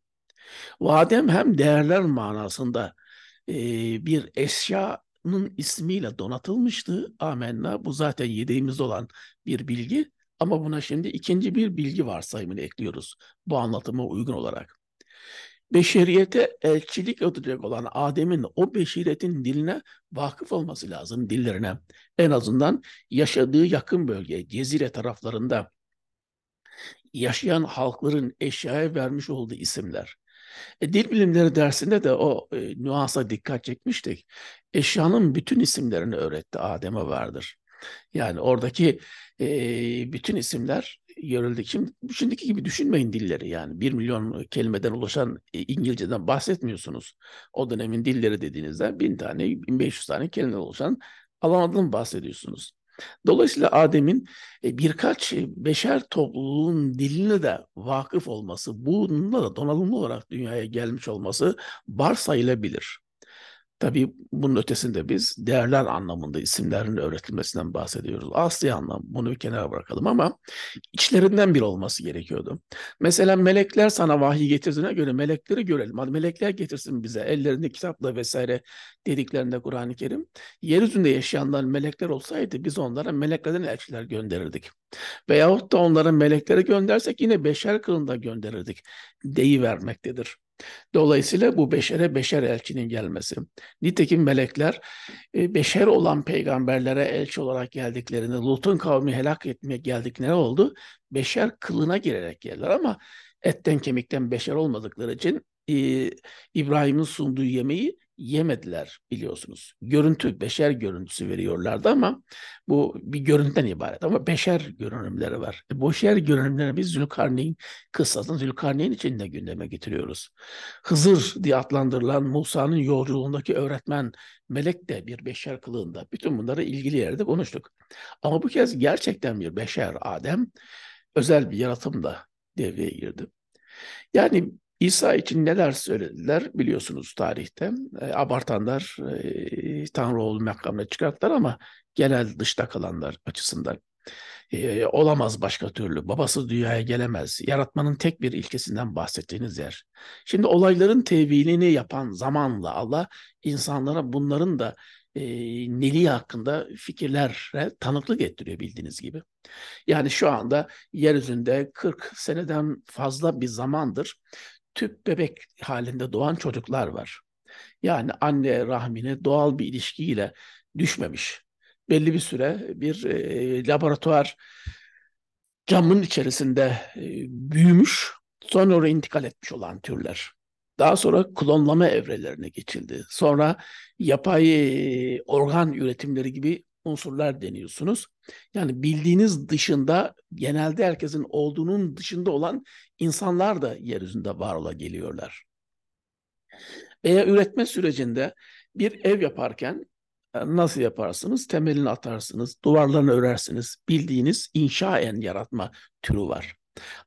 S1: Vadem hem değerler manasında e, bir eşyanın ismiyle donatılmıştı. Amenna bu zaten yediğimiz olan bir bilgi ama buna şimdi ikinci bir bilgi varsayımını ekliyoruz bu anlatıma uygun olarak beşeriyete elçilik edecek olan Adem'in o beşiretin diline vakıf olması lazım dillerine. En azından yaşadığı yakın bölge Cezire taraflarında yaşayan halkların eşyaya vermiş olduğu isimler. E, dil bilimleri dersinde de o e, nüansa dikkat çekmiştik. Eşyanın bütün isimlerini öğretti Adem'e vardır. Yani oradaki e, bütün isimler yörelde. Şimdi şimdiki gibi düşünmeyin dilleri yani. Bir milyon kelimeden oluşan e, İngilizceden bahsetmiyorsunuz. O dönemin dilleri dediğinizde bin tane, bin beş yüz tane kelimeden oluşan alanlardan bahsediyorsunuz. Dolayısıyla Adem'in e, birkaç e, beşer topluluğun diline de vakıf olması, bununla da donanımlı olarak dünyaya gelmiş olması varsayılabilir. Tabii bunun ötesinde biz değerler anlamında isimlerin öğretilmesinden bahsediyoruz. Asli anlam bunu bir kenara bırakalım ama içlerinden bir olması gerekiyordu. Mesela melekler sana vahiy getirdiğine göre melekleri görelim. Hadi melekler getirsin bize ellerinde kitapla vesaire dediklerinde Kur'an-ı Kerim. Yeryüzünde yaşayanlar melekler olsaydı biz onlara meleklerden elçiler gönderirdik. Veyahut da onlara melekleri göndersek yine beşer kılında gönderirdik deyi vermektedir. Dolayısıyla bu beşere beşer elçinin gelmesi. Nitekim melekler e, beşer olan peygamberlere elçi olarak geldiklerinde Lut'un kavmi helak etmeye geldikleri oldu. Beşer kılına girerek geldiler ama etten kemikten beşer olmadıkları için e, İbrahim'in sunduğu yemeği yemediler biliyorsunuz. Görüntü, beşer görüntüsü veriyorlardı ama bu bir görüntüden ibaret ama beşer görünümleri var. E, boşer görünümleri biz Zülkarneyn kıssasını Zülkarneyn içinde gündeme getiriyoruz. Hızır diye adlandırılan Musa'nın yolculuğundaki öğretmen melek de bir beşer kılığında. Bütün bunları ilgili yerde konuştuk. Ama bu kez gerçekten bir beşer Adem özel bir yaratım da devreye girdi. Yani İsa için neler söylediler biliyorsunuz tarihte. E, abartanlar e, Tanrı oğlu makamına çıkarttılar ama genel dışta kalanlar açısından e, olamaz başka türlü. Babası dünyaya gelemez. Yaratmanın tek bir ilkesinden bahsettiğiniz yer. Şimdi olayların tevilini yapan zamanla Allah insanlara bunların da e, neliği hakkında fikirlere tanıklık ettiriyor bildiğiniz gibi. Yani şu anda yeryüzünde 40 seneden fazla bir zamandır tüp bebek halinde doğan çocuklar var. Yani anne rahmini doğal bir ilişkiyle düşmemiş. Belli bir süre bir e, laboratuvar camının içerisinde e, büyümüş, sonra oraya intikal etmiş olan türler. Daha sonra klonlama evrelerine geçildi. Sonra yapay e, organ üretimleri gibi unsurlar deniyorsunuz. Yani bildiğiniz dışında genelde herkesin olduğunun dışında olan insanlar da yeryüzünde var ola geliyorlar. Veya üretme sürecinde bir ev yaparken e, nasıl yaparsınız? Temelini atarsınız, duvarlarını örersiniz. Bildiğiniz inşaen yaratma türü var.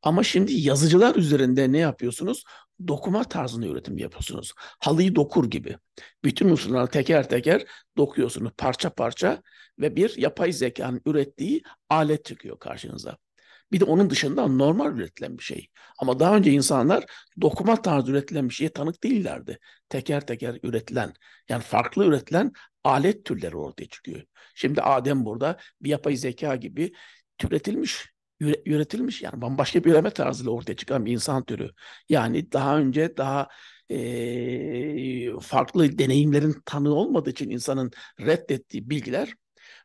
S1: Ama şimdi yazıcılar üzerinde ne yapıyorsunuz? dokuma tarzını üretim yapıyorsunuz. Halıyı dokur gibi. Bütün unsurları teker teker dokuyorsunuz parça parça ve bir yapay zekanın ürettiği alet çıkıyor karşınıza. Bir de onun dışında normal üretilen bir şey. Ama daha önce insanlar dokuma tarzı üretilen bir şeye tanık değillerdi. Teker teker üretilen, yani farklı üretilen alet türleri ortaya çıkıyor. Şimdi Adem burada bir yapay zeka gibi türetilmiş üretilmiş yani bambaşka bir üreme tarzıyla ortaya çıkan bir insan türü. Yani daha önce daha e, farklı deneyimlerin tanığı olmadığı için insanın reddettiği bilgiler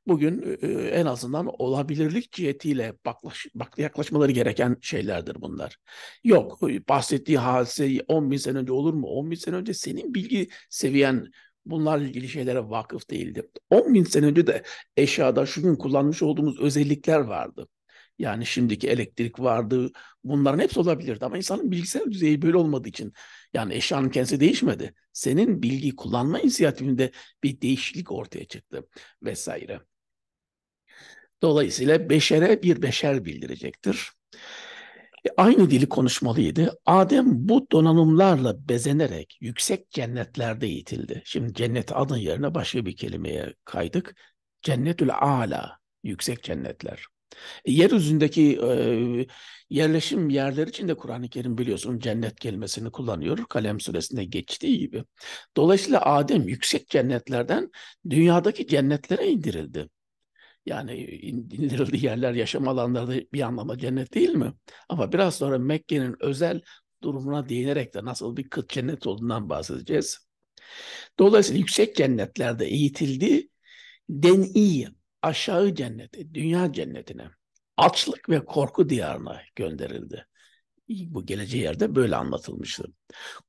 S1: bugün e, en azından olabilirlik cihetiyle baklaş, bak, yaklaşmaları gereken şeylerdir bunlar. Yok bahsettiği hadise 10 bin sene önce olur mu? 10 bin sene önce senin bilgi seviyen bunlarla ilgili şeylere vakıf değildi. 10 bin sene önce de eşyada şu gün kullanmış olduğumuz özellikler vardı. Yani şimdiki elektrik vardı. Bunların hepsi olabilirdi ama insanın bilgisayar düzeyi böyle olmadığı için yani eşyanın kendisi değişmedi. Senin bilgi kullanma inisiyatifinde bir değişiklik ortaya çıktı vesaire. Dolayısıyla beşere bir beşer bildirecektir. E, aynı dili konuşmalıydı. Adem bu donanımlarla bezenerek yüksek cennetlerde eğitildi. Şimdi cennet adın yerine başka bir kelimeye kaydık. Cennetül ala, yüksek cennetler. E, yeryüzündeki e, yerleşim yerler için de Kur'an-ı Kerim biliyorsun cennet kelimesini kullanıyor. Kalem suresinde geçtiği gibi. Dolayısıyla Adem yüksek cennetlerden dünyadaki cennetlere indirildi. Yani e, indirildiği yerler yaşam alanları bir anlamda cennet değil mi? Ama biraz sonra Mekke'nin özel durumuna değinerek de nasıl bir kıt cennet olduğundan bahsedeceğiz. Dolayısıyla yüksek cennetlerde eğitildi. Den'i aşağı cennete, dünya cennetine, açlık ve korku diyarına gönderildi. Bu geleceği yerde böyle anlatılmıştı.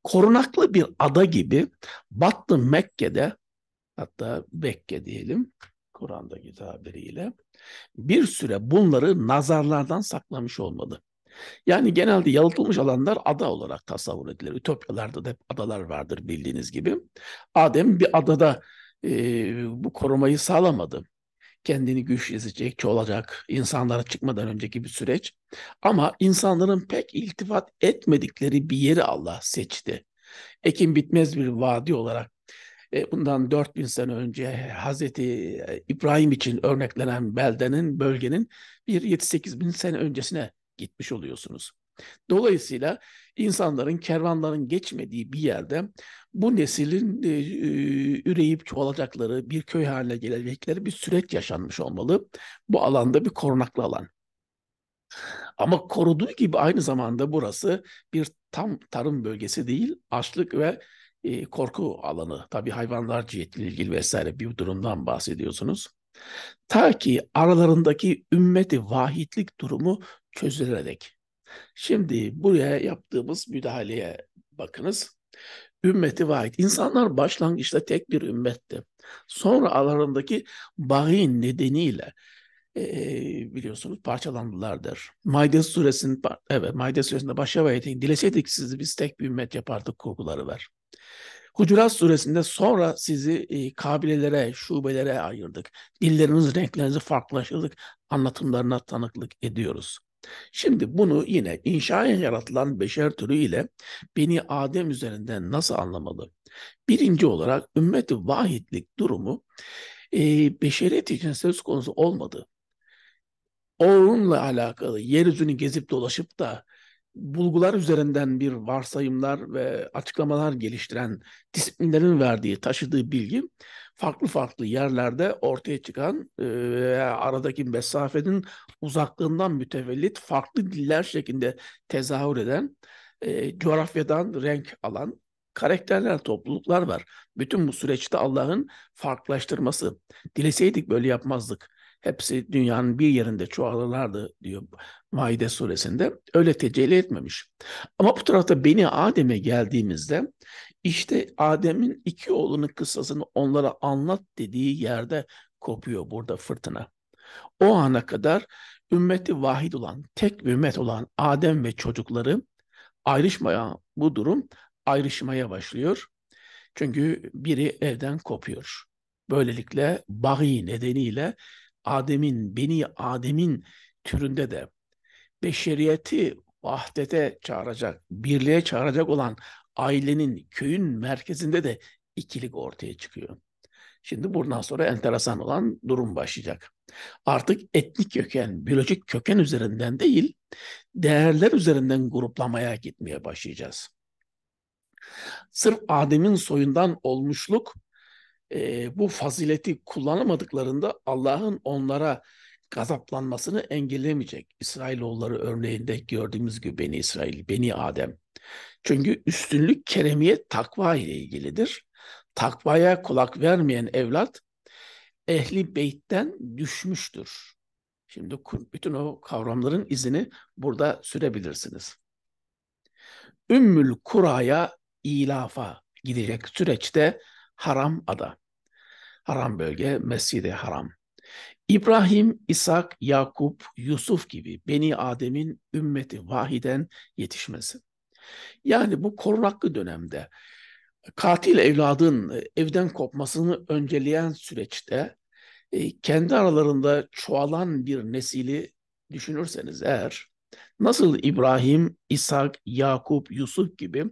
S1: Korunaklı bir ada gibi Batlı Mekke'de hatta Bekke diyelim Kur'an'daki tabiriyle bir süre bunları nazarlardan saklamış olmalı. Yani genelde yalıtılmış alanlar ada olarak tasavvur edilir. Ütopyalarda da hep adalar vardır bildiğiniz gibi. Adem bir adada e, bu korumayı sağlamadı kendini güçleyecek, çoğalacak, insanlara çıkmadan önceki bir süreç. Ama insanların pek iltifat etmedikleri bir yeri Allah seçti. Ekim bitmez bir vadi olarak e, bundan 4000 sene önce Hazreti e, İbrahim için örneklenen beldenin, bölgenin bir 7-8 bin sene öncesine gitmiş oluyorsunuz. Dolayısıyla insanların kervanların geçmediği bir yerde bu neslin e, e, üreyip çoğalacakları bir köy haline gelecekleri bir süreç yaşanmış olmalı. Bu alanda bir korunaklı alan. Ama koruduğu gibi aynı zamanda burası bir tam tarım bölgesi değil, açlık ve e, korku alanı. Tabii hayvanlar cihetle ilgili vesaire bir durumdan bahsediyorsunuz. Ta ki aralarındaki ümmeti vahitlik durumu çözülerek Şimdi buraya yaptığımız müdahaleye bakınız. Ümmeti vahid. İnsanlar başlangıçta tek bir ümmetti. Sonra aralarındaki bağin nedeniyle e, biliyorsunuz parçalandılar Maide suresinin evet Maide suresinde başa ayetin dileseydik sizi biz tek bir ümmet yapardık korkuları ver. Hucurat suresinde sonra sizi e, kabilelere, şubelere ayırdık. Dilleriniz, renklerinizi farklılaştırdık. Anlatımlarına tanıklık ediyoruz. Şimdi bunu yine inşaen yaratılan beşer türü ile Beni Adem üzerinden nasıl anlamalı? Birinci olarak ümmeti vahidlik durumu e, beşeriyet için söz konusu olmadı. Onunla alakalı yeryüzünü gezip dolaşıp da bulgular üzerinden bir varsayımlar ve açıklamalar geliştiren disiplinlerin verdiği, taşıdığı bilgi farklı farklı yerlerde ortaya çıkan e, aradaki mesafenin uzaklığından mütevellit farklı diller şeklinde tezahür eden, e, coğrafyadan renk alan karakterler, topluluklar var. Bütün bu süreçte Allah'ın farklılaştırması. Dileseydik böyle yapmazdık. Hepsi dünyanın bir yerinde çoğalırlardı diyor Maide suresinde. Öyle tecelli etmemiş. Ama bu tarafta Beni Adem'e geldiğimizde işte Adem'in iki oğlunun kıssasını onlara anlat dediği yerde kopuyor burada fırtına. O ana kadar ümmeti vahid olan, tek ümmet olan Adem ve çocukları ayrışmayan bu durum ayrışmaya başlıyor. Çünkü biri evden kopuyor. Böylelikle bahi nedeniyle Adem'in, Beni Adem'in türünde de beşeriyeti vahdete çağıracak, birliğe çağıracak olan ailenin, köyün merkezinde de ikilik ortaya çıkıyor. Şimdi buradan sonra enteresan olan durum başlayacak. Artık etnik köken, biyolojik köken üzerinden değil, değerler üzerinden gruplamaya gitmeye başlayacağız. Sırf Adem'in soyundan olmuşluk e, bu fazileti kullanamadıklarında Allah'ın onlara gazaplanmasını engellemeyecek. İsrailoğulları örneğinde gördüğümüz gibi Beni İsrail, Beni Adem. Çünkü üstünlük keremiye takva ile ilgilidir. Takvaya kulak vermeyen evlat ehli beytten düşmüştür. Şimdi bütün o kavramların izini burada sürebilirsiniz. Ümmül Kura'ya ilafa gidecek süreçte haram ada. Haram bölge Mescid-i Haram. İbrahim, İshak, Yakup, Yusuf gibi Beni Adem'in ümmeti vahiden yetişmesi. Yani bu korunaklı dönemde katil evladın e, evden kopmasını önceleyen süreçte e, kendi aralarında çoğalan bir nesili düşünürseniz eğer nasıl İbrahim, İshak, Yakup, Yusuf gibi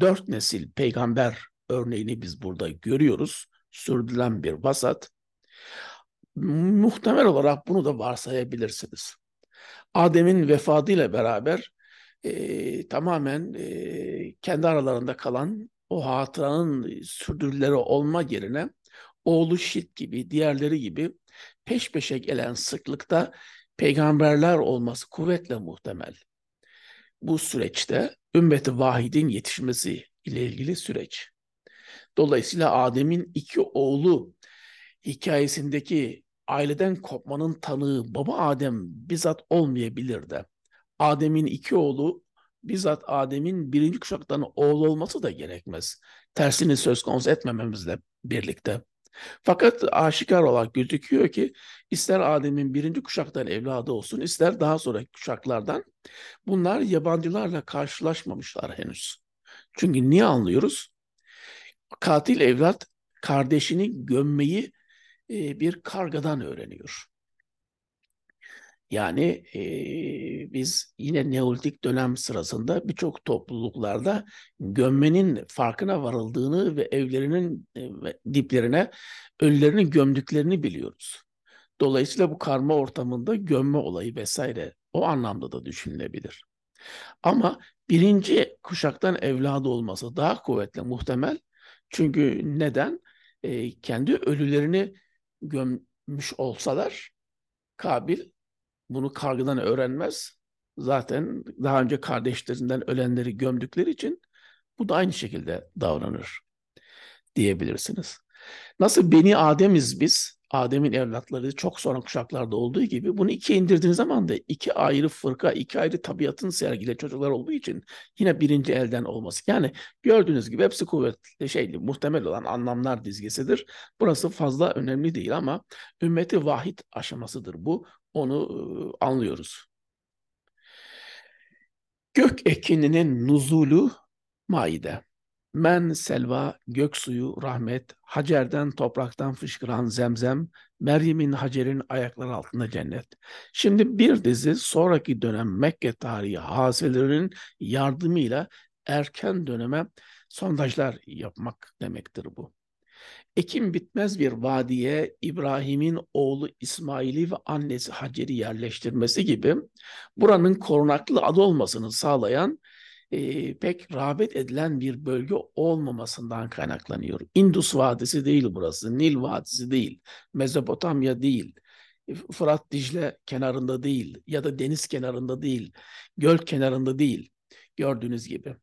S1: dört nesil peygamber örneğini biz burada görüyoruz. Sürdülen bir vasat. Muhtemel olarak bunu da varsayabilirsiniz. Adem'in vefatıyla beraber e, tamamen e, kendi aralarında kalan o hatıranın sürdürüleri olma yerine oğlu Şit gibi, diğerleri gibi peş peşe gelen sıklıkta peygamberler olması kuvvetle muhtemel. Bu süreçte ümmeti vahidin yetişmesi ile ilgili süreç. Dolayısıyla Adem'in iki oğlu hikayesindeki aileden kopmanın tanığı baba Adem bizzat olmayabilir de. Adem'in iki oğlu bizzat Adem'in birinci kuşaktan oğlu olması da gerekmez. Tersini söz konusu etmememizle birlikte. Fakat aşikar olarak gözüküyor ki ister Adem'in birinci kuşaktan evladı olsun ister daha sonraki kuşaklardan bunlar yabancılarla karşılaşmamışlar henüz. Çünkü niye anlıyoruz? katil evlat kardeşini gömmeyi e, bir kargadan öğreniyor. Yani e, biz yine Neolitik dönem sırasında birçok topluluklarda gömmenin farkına varıldığını ve evlerinin e, diplerine ölülerini gömdüklerini biliyoruz. Dolayısıyla bu karma ortamında gömme olayı vesaire o anlamda da düşünülebilir. Ama birinci kuşaktan evladı olması daha kuvvetli muhtemel çünkü neden? E, kendi ölülerini gömmüş olsalar Kabil bunu kargıdan öğrenmez. Zaten daha önce kardeşlerinden ölenleri gömdükleri için bu da aynı şekilde davranır diyebilirsiniz. Nasıl beni Adem'iz biz, Adem'in evlatları çok sonra kuşaklarda olduğu gibi bunu ikiye indirdiğiniz zaman da iki ayrı fırka, iki ayrı tabiatın sergile çocuklar olduğu için yine birinci elden olması. Yani gördüğünüz gibi hepsi kuvvetli şeyli muhtemel olan anlamlar dizgesidir. Burası fazla önemli değil ama ümmeti vahid aşamasıdır bu. Onu ıı, anlıyoruz. Gök ekininin nuzulu Maide. Men selva, göksuyu, rahmet, hacerden, topraktan fışkıran zemzem, Meryem'in hacerin ayakları altında cennet. Şimdi bir dizi sonraki dönem Mekke tarihi hasilelerinin yardımıyla erken döneme sondajlar yapmak demektir bu. Ekim bitmez bir vadiye İbrahim'in oğlu İsmail'i ve annesi Hacer'i yerleştirmesi gibi buranın korunaklı adı olmasını sağlayan e, pek rağbet edilen bir bölge olmamasından kaynaklanıyor. Indus Vadisi değil burası, Nil Vadisi değil, Mezopotamya değil, e, Fırat Dicle kenarında değil ya da deniz kenarında değil, göl kenarında değil gördüğünüz gibi.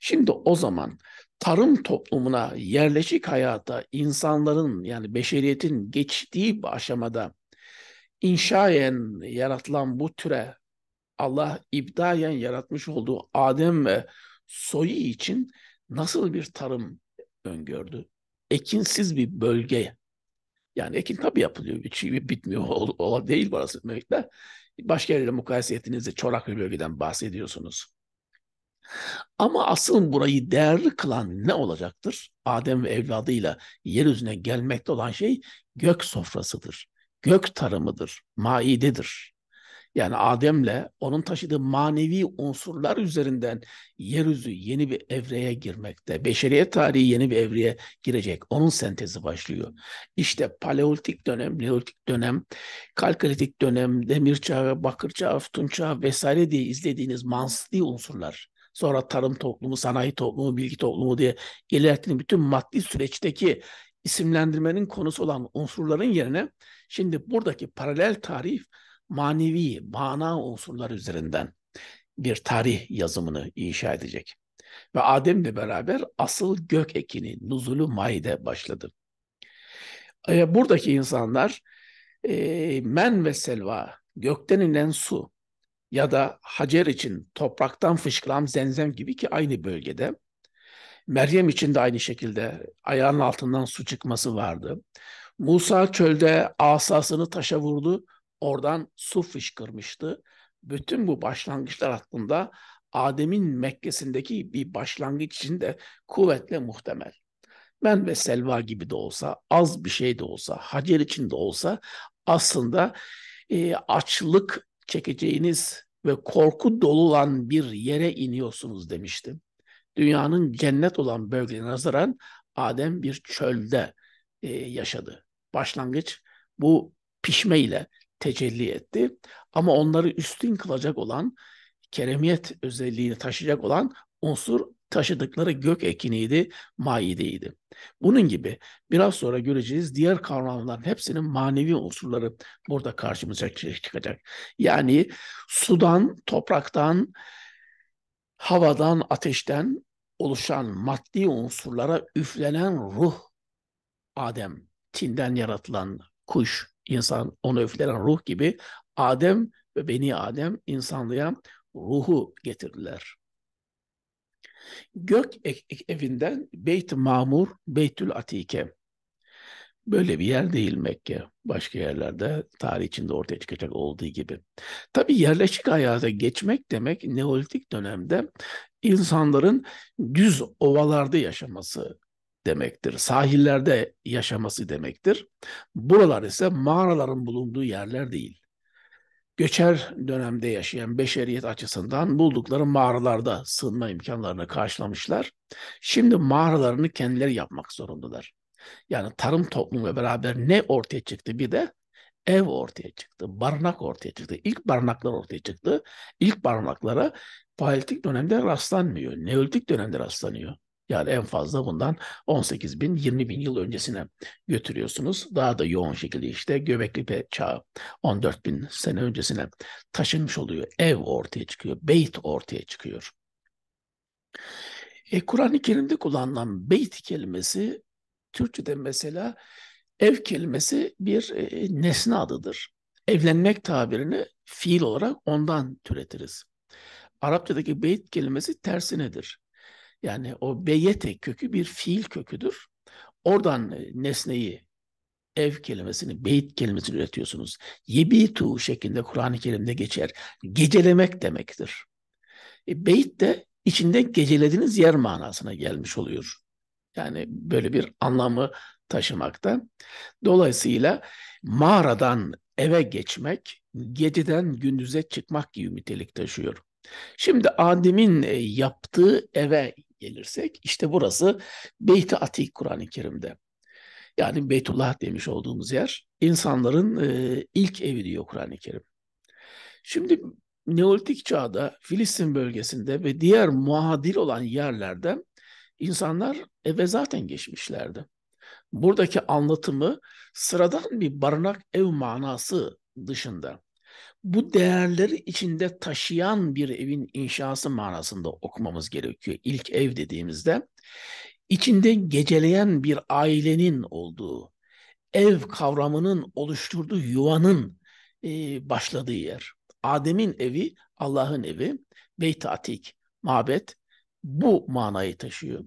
S1: Şimdi o zaman tarım toplumuna, yerleşik hayata, insanların yani beşeriyetin geçtiği bu aşamada inşaen yaratılan bu türe Allah ibdayen yaratmış olduğu Adem ve soyu için nasıl bir tarım öngördü? Ekinsiz bir bölge. Yani ekin tabii yapılıyor. Bir şey bitmiyor. O, o değil burası demekle. Başka yerle mukayese ettiğinizde çorak bir bölgeden bahsediyorsunuz. Ama asıl burayı değerli kılan ne olacaktır? Adem ve evladıyla yeryüzüne gelmekte olan şey gök sofrasıdır. Gök tarımıdır, maidedir yani Adem'le onun taşıdığı manevi unsurlar üzerinden yeryüzü yeni bir evreye girmekte. Beşeriyet tarihi yeni bir evreye girecek. Onun sentezi başlıyor. İşte paleolitik dönem, neolitik dönem, kalkalitik dönem, demir çağı, bakır çağı, tutun çağı vesaire diye izlediğiniz mansli unsurlar. Sonra tarım toplumu, sanayi toplumu, bilgi toplumu diye ilerlettiğiniz bütün maddi süreçteki isimlendirmenin konusu olan unsurların yerine şimdi buradaki paralel tarih manevi, mana unsurlar üzerinden bir tarih yazımını inşa edecek. Ve Adem'le beraber asıl gök ekini, nuzulu maide başladı. E, buradaki insanlar e, men ve selva, gökten inen su ya da hacer için topraktan fışkıran zenzem gibi ki aynı bölgede. Meryem için de aynı şekilde ayağının altından su çıkması vardı. Musa çölde asasını taşa vurdu Oradan su fışkırmıştı. Bütün bu başlangıçlar hakkında Adem'in Mekke'sindeki bir başlangıç için de kuvvetle muhtemel. Ben ve Selva gibi de olsa, az bir şey de olsa, Hacer için de olsa aslında e, açlık çekeceğiniz ve korku dolu olan bir yere iniyorsunuz demiştim. Dünyanın cennet olan bölgelerine nazaran Adem bir çölde e, yaşadı. Başlangıç bu pişmeyle, tecelli etti. Ama onları üstün kılacak olan, keremiyet özelliğini taşıyacak olan unsur taşıdıkları gök ekiniydi, maideydi. Bunun gibi biraz sonra göreceğiz diğer kavramların hepsinin manevi unsurları burada karşımıza çıkacak. Yani sudan, topraktan, havadan, ateşten oluşan maddi unsurlara üflenen ruh Adem, tinden yaratılan kuş, insan onu öflenen ruh gibi Adem ve Beni Adem insanlığa ruhu getirdiler. Gök e-, e-, evinden beyt Mamur, Beytül Atike. Böyle bir yer değil Mekke. Başka yerlerde tarih içinde ortaya çıkacak olduğu gibi. Tabi yerleşik hayata geçmek demek Neolitik dönemde insanların düz ovalarda yaşaması demektir. Sahillerde yaşaması demektir. Buralar ise mağaraların bulunduğu yerler değil. Göçer dönemde yaşayan beşeriyet açısından buldukları mağaralarda sığınma imkanlarını karşılamışlar. Şimdi mağaralarını kendileri yapmak zorundalar. Yani tarım toplumuyla beraber ne ortaya çıktı bir de ev ortaya çıktı, barınak ortaya çıktı, İlk barınaklar ortaya çıktı. İlk barınaklara paleolitik dönemde rastlanmıyor, neolitik dönemde rastlanıyor. Yani en fazla bundan 18 bin, 20 bin yıl öncesine götürüyorsunuz. Daha da yoğun şekilde işte Göbekli çağı 14 bin sene öncesine taşınmış oluyor. Ev ortaya çıkıyor, beyt ortaya çıkıyor. E, Kur'an-ı Kerim'de kullanılan beyt kelimesi Türkçe'de mesela ev kelimesi bir e, nesne adıdır. Evlenmek tabirini fiil olarak ondan türetiriz. Arapçadaki beyt kelimesi tersinedir. Yani o beyete kökü bir fiil köküdür. Oradan e, nesneyi ev kelimesini, beyit kelimesini üretiyorsunuz. Yebitu şeklinde Kur'an-ı Kerim'de geçer. Gecelemek demektir. E, beyit de içinde gecelediğiniz yer manasına gelmiş oluyor. Yani böyle bir anlamı taşımakta. Dolayısıyla mağaradan eve geçmek, geceden gündüze çıkmak gibi nitelik taşıyor. Şimdi Adem'in e, yaptığı eve gelirsek işte burası Beyt-i Atik Kur'an-ı Kerim'de. Yani Beytullah demiş olduğumuz yer insanların e, ilk evi diyor Kur'an-ı Kerim. Şimdi Neolitik çağda Filistin bölgesinde ve diğer muadil olan yerlerde insanlar eve zaten geçmişlerdi. Buradaki anlatımı sıradan bir barınak ev manası dışında bu değerleri içinde taşıyan bir evin inşası manasında okumamız gerekiyor. İlk ev dediğimizde içinde geceleyen bir ailenin olduğu, ev kavramının oluşturduğu yuvanın e, başladığı yer. Adem'in evi, Allah'ın evi, Beyt Atik, mabet bu manayı taşıyor.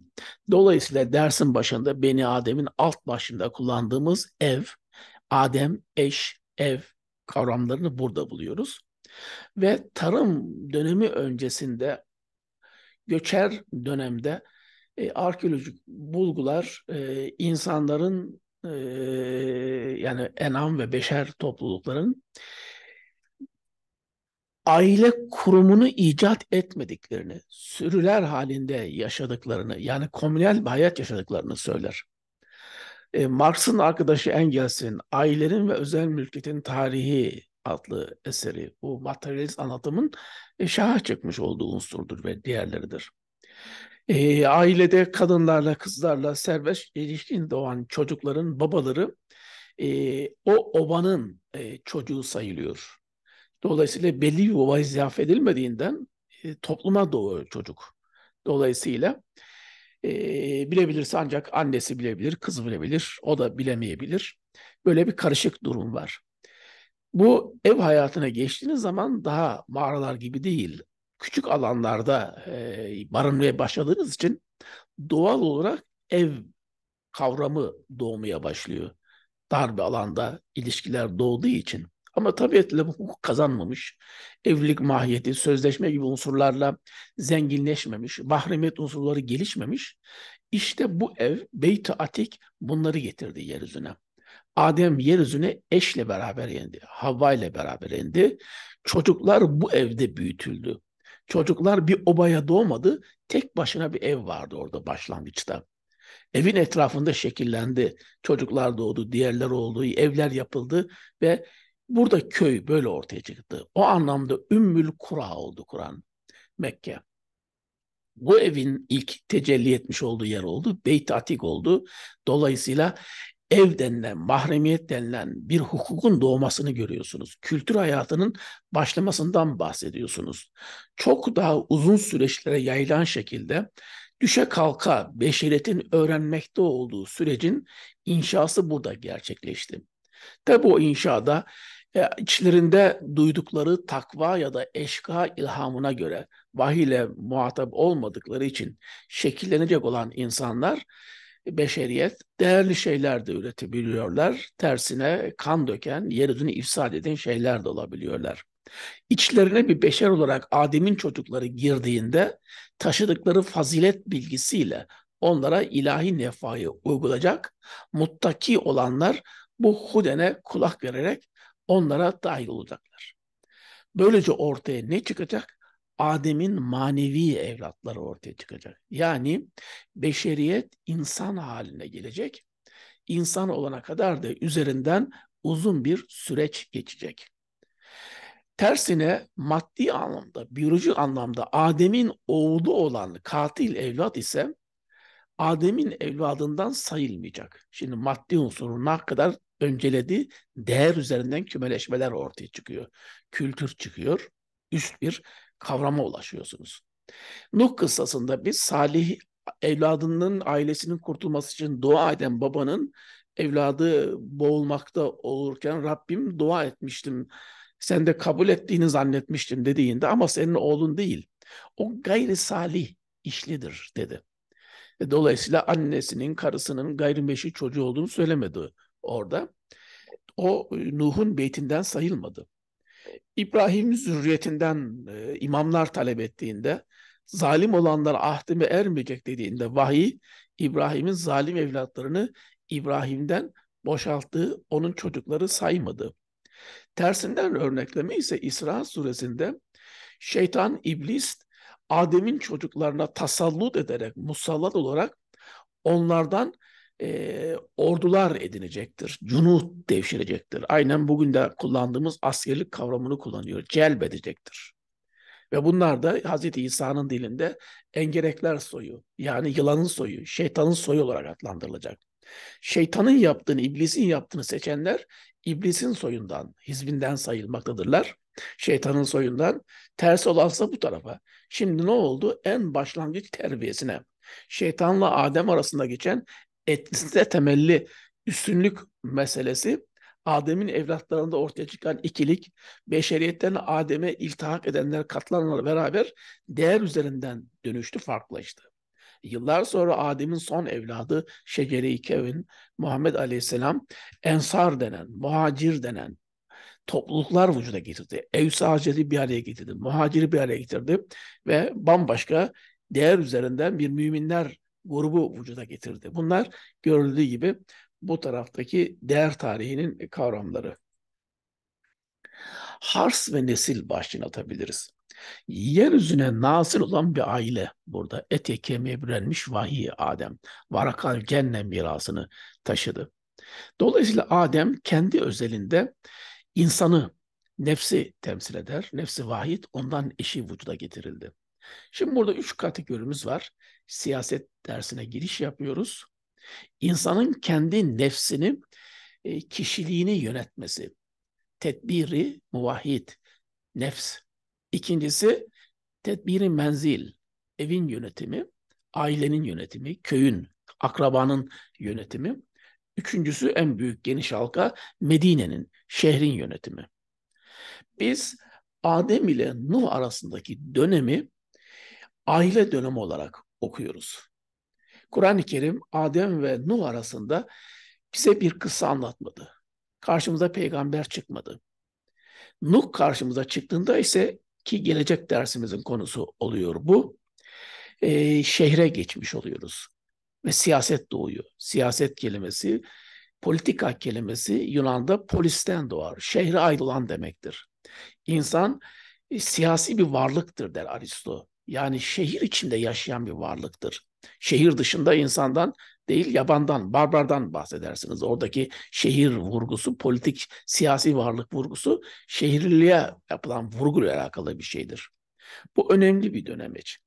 S1: Dolayısıyla dersin başında Beni Adem'in alt başında kullandığımız ev, Adem, eş, ev, kavramlarını burada buluyoruz. Ve tarım dönemi öncesinde göçer dönemde e, arkeolojik bulgular e, insanların e, yani enam ve beşer toplulukların aile kurumunu icat etmediklerini, sürüler halinde yaşadıklarını yani komünel bir hayat yaşadıklarını söyler. E, Marx'ın arkadaşı Engels'in Ailelerin ve Özel Mülkiyetin Tarihi adlı eseri bu materyalist anlatımın e, şaha çıkmış olduğu unsurdur ve diğerleridir. E, ailede kadınlarla kızlarla serbest ilişkin doğan çocukların babaları e, o obanın e, çocuğu sayılıyor. Dolayısıyla belli bir baba izaf edilmediğinden e, topluma doğuyor çocuk. Dolayısıyla e, bilebilirse ancak annesi bilebilir, kız bilebilir, o da bilemeyebilir. Böyle bir karışık durum var. Bu ev hayatına geçtiğiniz zaman daha mağaralar gibi değil, küçük alanlarda e, barınmaya başladığınız için doğal olarak ev kavramı doğmaya başlıyor. Dar bir alanda ilişkiler doğduğu için. Ama tabiatıyla bu hukuk kazanmamış. Evlilik mahiyeti, sözleşme gibi unsurlarla zenginleşmemiş. Mahremiyet unsurları gelişmemiş. İşte bu ev, Beyt-i Atik bunları getirdi yeryüzüne. Adem yeryüzüne eşle beraber indi. Havva ile beraber indi. Çocuklar bu evde büyütüldü. Çocuklar bir obaya doğmadı. Tek başına bir ev vardı orada başlangıçta. Evin etrafında şekillendi. Çocuklar doğdu, diğerler oldu, evler yapıldı ve Burada köy böyle ortaya çıktı. O anlamda Ümmül Kura oldu Kur'an. Mekke. Bu evin ilk tecelli etmiş olduğu yer oldu. Beyt Atik oldu. Dolayısıyla ev denilen, mahremiyet denilen bir hukukun doğmasını görüyorsunuz. Kültür hayatının başlamasından bahsediyorsunuz. Çok daha uzun süreçlere yayılan şekilde düşe kalka beşeriyetin öğrenmekte olduğu sürecin inşası burada gerçekleşti. Tabi o inşada e, içlerinde duydukları takva ya da eşka ilhamına göre vahiyle muhatap olmadıkları için şekillenecek olan insanlar e, beşeriyet değerli şeyler de üretebiliyorlar. Tersine kan döken, yeryüzünü ifsad eden şeyler de olabiliyorlar. İçlerine bir beşer olarak Adem'in çocukları girdiğinde taşıdıkları fazilet bilgisiyle onlara ilahi nefayı uygulayacak muttaki olanlar bu hudene kulak vererek onlara dahil olacaklar. Böylece ortaya ne çıkacak? Adem'in manevi evlatları ortaya çıkacak. Yani beşeriyet insan haline gelecek. İnsan olana kadar da üzerinden uzun bir süreç geçecek. Tersine maddi anlamda, biyolojik anlamda Adem'in oğlu olan katil evlat ise Adem'in evladından sayılmayacak. Şimdi maddi ne kadar öncelediği değer üzerinden kümeleşmeler ortaya çıkıyor. Kültür çıkıyor. Üst bir kavrama ulaşıyorsunuz. Nuh kıssasında biz Salih evladının ailesinin kurtulması için dua eden babanın evladı boğulmakta olurken Rabbim dua etmiştim. Sen de kabul ettiğini zannetmiştim dediğinde ama senin oğlun değil. O gayri salih işlidir dedi. E, dolayısıyla annesinin, karısının gayrimeşru çocuğu olduğunu söylemedi orada. O e, Nuh'un beytinden sayılmadı. İbrahim'in zürriyetinden e, imamlar talep ettiğinde zalim olanlar ahdime ermeyecek dediğinde vahiy İbrahim'in zalim evlatlarını İbrahim'den boşalttığı onun çocukları saymadı. Tersinden örnekleme ise İsra suresinde şeytan iblis Adem'in çocuklarına tasallut ederek musallat olarak onlardan e, ordular edinecektir. Cunut devşirecektir. Aynen bugün de kullandığımız askerlik kavramını kullanıyor. Celbedecektir. Ve bunlar da Hazreti İsa'nın dilinde engerekler soyu, yani yılanın soyu, şeytanın soyu olarak adlandırılacak. Şeytanın yaptığını, iblisin yaptığını seçenler iblisin soyundan, hizbinden sayılmaktadırlar. Şeytanın soyundan ters olansa bu tarafa. Şimdi ne oldu? En başlangıç terbiyesine. Şeytanla Adem arasında geçen etnisite temelli üstünlük meselesi Adem'in evlatlarında ortaya çıkan ikilik, beşeriyetten Adem'e iltihak edenler katlananla beraber değer üzerinden dönüştü, farklılaştı. Yıllar sonra Adem'in son evladı Şecere-i Kevin, Muhammed Aleyhisselam, Ensar denen, Muhacir denen topluluklar vücuda getirdi. Evsa Hazreti bir araya getirdi, Muhacir'i bir araya getirdi ve bambaşka değer üzerinden bir müminler grubu vücuda getirdi. Bunlar görüldüğü gibi bu taraftaki değer tarihinin kavramları. Hars ve nesil başlığını atabiliriz. Yeryüzüne nasıl olan bir aile burada ete kemiğe bürünmüş vahiy Adem. Varakal genne mirasını taşıdı. Dolayısıyla Adem kendi özelinde insanı, nefsi temsil eder. Nefsi vahid ondan eşi vücuda getirildi. Şimdi burada üç kategorimiz var siyaset dersine giriş yapıyoruz. İnsanın kendi nefsini, e, kişiliğini yönetmesi. Tedbiri muvahhid, nefs. İkincisi tedbiri menzil, evin yönetimi, ailenin yönetimi, köyün, akrabanın yönetimi. Üçüncüsü en büyük geniş halka Medine'nin, şehrin yönetimi. Biz Adem ile Nuh arasındaki dönemi aile dönemi olarak okuyoruz. Kur'an-ı Kerim Adem ve Nuh arasında bize bir kıssa anlatmadı. Karşımıza peygamber çıkmadı. Nuh karşımıza çıktığında ise ki gelecek dersimizin konusu oluyor bu. E, şehre geçmiş oluyoruz ve siyaset doğuyor. Siyaset kelimesi, politika kelimesi Yunan'da polisten doğar. Şehre ayrılan demektir. İnsan e, siyasi bir varlıktır der Aristo yani şehir içinde yaşayan bir varlıktır. Şehir dışında insandan değil yabandan, barbardan bahsedersiniz. Oradaki şehir vurgusu, politik, siyasi varlık vurgusu şehirliğe yapılan vurguyla alakalı bir şeydir. Bu önemli bir dönemeç.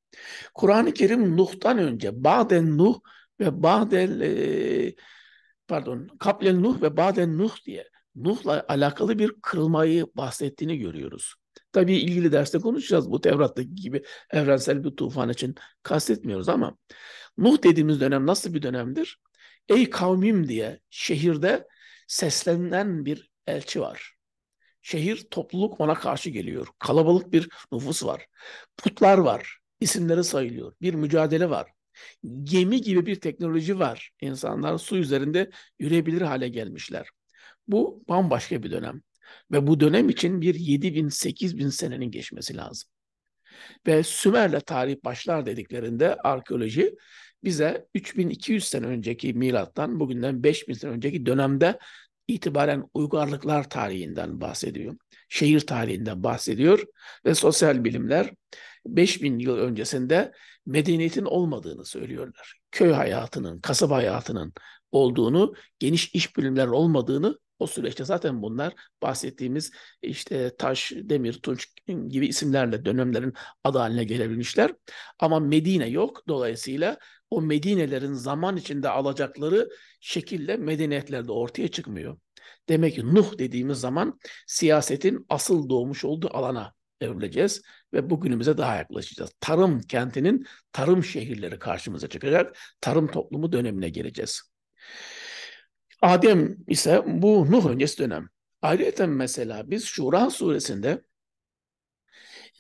S1: Kur'an-ı Kerim Nuh'tan önce Baden Nuh ve Baden e, pardon Kaplen Nuh ve Baden Nuh diye Nuh'la alakalı bir kırılmayı bahsettiğini görüyoruz. Tabii ilgili derste konuşacağız bu Tevrat'taki gibi evrensel bir tufan için kastetmiyoruz ama Nuh dediğimiz dönem nasıl bir dönemdir? Ey kavmim diye şehirde seslenen bir elçi var. Şehir topluluk ona karşı geliyor. Kalabalık bir nüfus var. Putlar var. İsimleri sayılıyor. Bir mücadele var. Gemi gibi bir teknoloji var. İnsanlar su üzerinde yürüyebilir hale gelmişler. Bu bambaşka bir dönem. Ve bu dönem için bir 7 bin, 8 bin senenin geçmesi lazım. Ve Sümer'le tarih başlar dediklerinde arkeoloji bize 3200 sene önceki milattan bugünden 5000 sene önceki dönemde itibaren uygarlıklar tarihinden bahsediyor. Şehir tarihinden bahsediyor ve sosyal bilimler 5000 yıl öncesinde medeniyetin olmadığını söylüyorlar. Köy hayatının, kasaba hayatının olduğunu, geniş iş bölümlerinin olmadığını o süreçte zaten bunlar bahsettiğimiz işte Taş, Demir, Tunç gibi isimlerle dönemlerin adı haline gelebilmişler. Ama Medine yok. Dolayısıyla o Medinelerin zaman içinde alacakları şekilde medeniyetlerde ortaya çıkmıyor. Demek ki Nuh dediğimiz zaman siyasetin asıl doğmuş olduğu alana evrileceğiz ve bugünümüze daha yaklaşacağız. Tarım kentinin tarım şehirleri karşımıza çıkacak. Tarım toplumu dönemine geleceğiz. Adem ise bu Nuh öncesi dönem. Ayrıca mesela biz Şura suresinde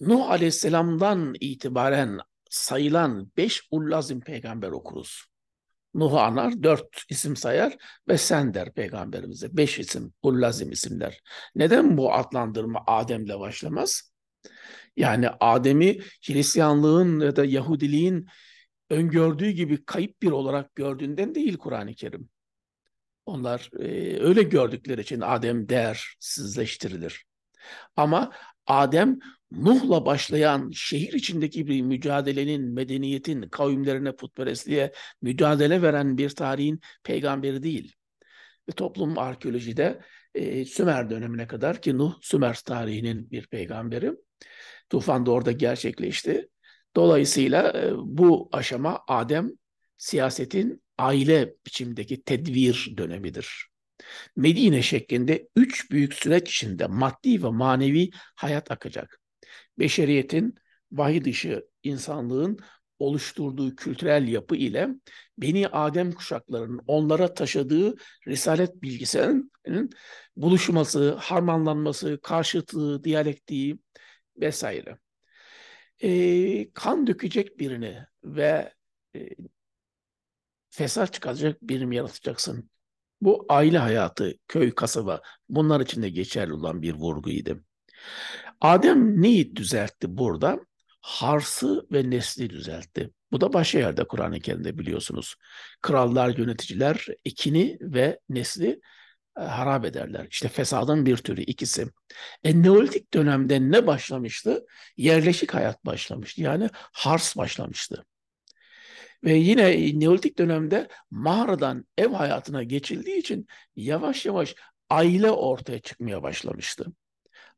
S1: Nuh aleyhisselamdan itibaren sayılan beş ullazim peygamber okuruz. Nuh'u anar, dört isim sayar ve sen der peygamberimize. Beş isim, ullazim isimler. Neden bu adlandırma Adem'le başlamaz? Yani Adem'i Hristiyanlığın ya da Yahudiliğin öngördüğü gibi kayıp bir olarak gördüğünden değil Kur'an-ı Kerim. Onlar e, öyle gördükleri için Adem değersizleştirilir. Ama Adem Nuh'la başlayan şehir içindeki bir mücadelenin, medeniyetin, kavimlerine putperestliğe mücadele veren bir tarihin peygamberi değil. Ve toplum arkeolojide e, Sümer dönemine kadar ki Nuh Sümer tarihinin bir peygamberi. Tufan da orada gerçekleşti. Dolayısıyla e, bu aşama Adem siyasetin aile biçimdeki tedvir dönemidir. Medine şeklinde üç büyük süreç içinde maddi ve manevi hayat akacak. Beşeriyetin vahiy dışı insanlığın oluşturduğu kültürel yapı ile Beni Adem kuşaklarının onlara taşıdığı risalet bilgisinin buluşması, harmanlanması, karşıtlığı, diyalektiği vesaire. E, kan dökecek birini ve e, fesat çıkacak birim yaratacaksın. Bu aile hayatı, köy, kasaba bunlar için de geçerli olan bir vurguydu. Adem neyi düzeltti burada? Harsı ve nesli düzeltti. Bu da başka yerde Kur'an-ı Kerim'de biliyorsunuz. Krallar, yöneticiler ikini ve nesli e, harap ederler. İşte fesadın bir türü ikisi. E, Neolitik dönemde ne başlamıştı? Yerleşik hayat başlamıştı. Yani hars başlamıştı. Ve yine Neolitik dönemde mağaradan ev hayatına geçildiği için yavaş yavaş aile ortaya çıkmaya başlamıştı.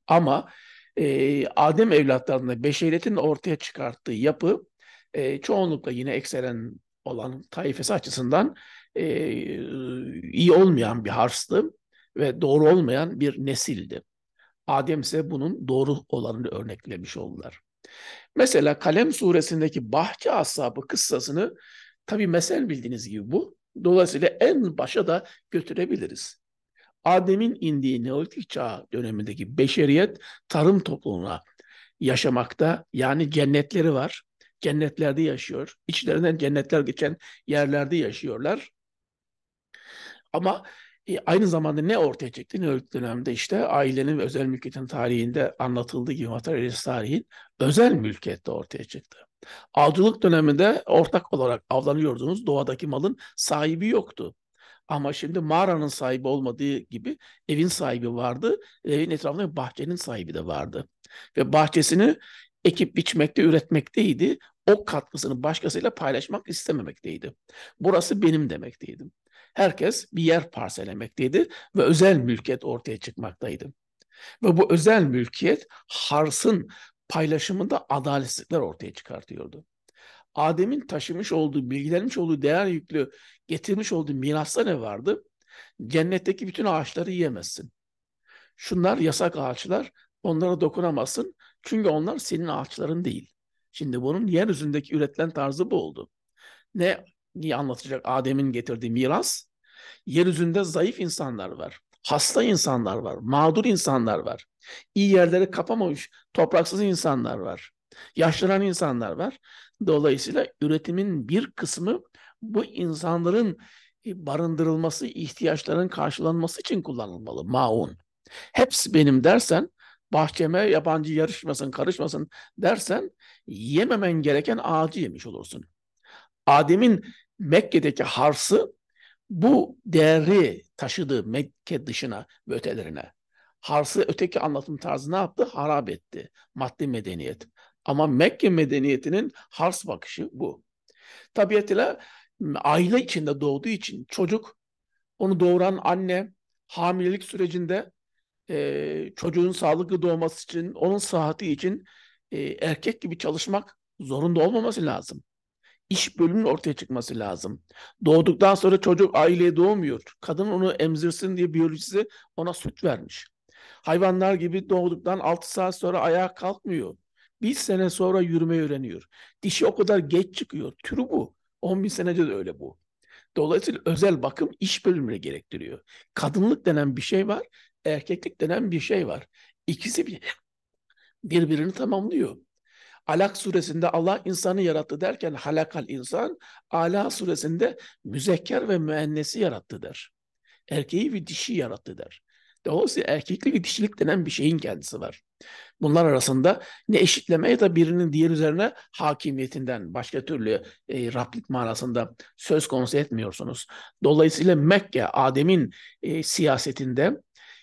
S1: Ama e, Adem evlatlarında beşeriyetin ortaya çıkarttığı yapı e, çoğunlukla yine ekselen olan taifesi açısından e, iyi olmayan bir harstı ve doğru olmayan bir nesildi. Adem ise bunun doğru olanını örneklemiş oldular. Mesela Kalem suresindeki bahçe ashabı kıssasını tabi mesel bildiğiniz gibi bu. Dolayısıyla en başa da götürebiliriz. Adem'in indiği Neolitik çağ dönemindeki beşeriyet tarım toplumuna yaşamakta yani cennetleri var. Cennetlerde yaşıyor. İçlerinden cennetler geçen yerlerde yaşıyorlar. Ama e, aynı zamanda ne ortaya çıktı Neolitik dönemde işte ailenin ve özel mülkiyetin tarihinde anlatıldığı gibi materyalist tarihin özel mülkiyette ortaya çıktı. Avcılık döneminde ortak olarak avlanıyordunuz doğadaki malın sahibi yoktu. Ama şimdi mağaranın sahibi olmadığı gibi evin sahibi vardı. Evin etrafında bahçenin sahibi de vardı. Ve bahçesini ekip biçmekte, üretmekteydi. O katkısını başkasıyla paylaşmak istememekteydi. Burası benim demekteydim herkes bir yer parselemekteydi ve özel mülkiyet ortaya çıkmaktaydı. Ve bu özel mülkiyet harsın paylaşımında adaletsizlikler ortaya çıkartıyordu. Adem'in taşımış olduğu, bilgilenmiş olduğu, değer yüklü getirmiş olduğu mirasta ne vardı? Cennetteki bütün ağaçları yiyemezsin. Şunlar yasak ağaçlar, onlara dokunamazsın. Çünkü onlar senin ağaçların değil. Şimdi bunun yeryüzündeki üretilen tarzı bu oldu. Ne Niye anlatacak Adem'in getirdiği miras. Yeryüzünde zayıf insanlar var. Hasta insanlar var. Mağdur insanlar var. İyi yerleri kapamamış topraksız insanlar var. Yaşlanan insanlar var. Dolayısıyla üretimin bir kısmı bu insanların e, barındırılması, ihtiyaçların karşılanması için kullanılmalı. Maun. Hepsi benim dersen, bahçeme yabancı yarışmasın, karışmasın dersen yememen gereken ağacı yemiş olursun. Adem'in Mekke'deki harsı bu değeri taşıdı Mekke dışına ve ötelerine. Harsı öteki anlatım tarzı ne yaptı? Harap etti. Maddi medeniyet. Ama Mekke medeniyetinin hars bakışı bu. Tabiatıyla aile içinde doğduğu için çocuk, onu doğuran anne, hamilelik sürecinde e, çocuğun sağlıklı doğması için, onun sıhhati için e, erkek gibi çalışmak zorunda olmaması lazım iş bölümünün ortaya çıkması lazım. Doğduktan sonra çocuk aileye doğmuyor. Kadın onu emzirsin diye biyolojisi ona süt vermiş. Hayvanlar gibi doğduktan 6 saat sonra ayağa kalkmıyor. Bir sene sonra yürümeyi öğreniyor. Dişi o kadar geç çıkıyor. Türü bu. 10 bin senede de öyle bu. Dolayısıyla özel bakım iş bölümüne gerektiriyor. Kadınlık denen bir şey var, erkeklik denen bir şey var. İkisi bir, birbirini tamamlıyor. Alak suresinde Allah insanı yarattı derken halakal insan, Ala suresinde müzekker ve müennesi yarattı der. Erkeği ve dişi yarattı der. Dolayısıyla erkeklik ve dişilik denen bir şeyin kendisi var. Bunlar arasında ne eşitleme ya da birinin diğer üzerine hakimiyetinden başka türlü e, Rablik manasında söz konusu etmiyorsunuz. Dolayısıyla Mekke, Adem'in e, siyasetinde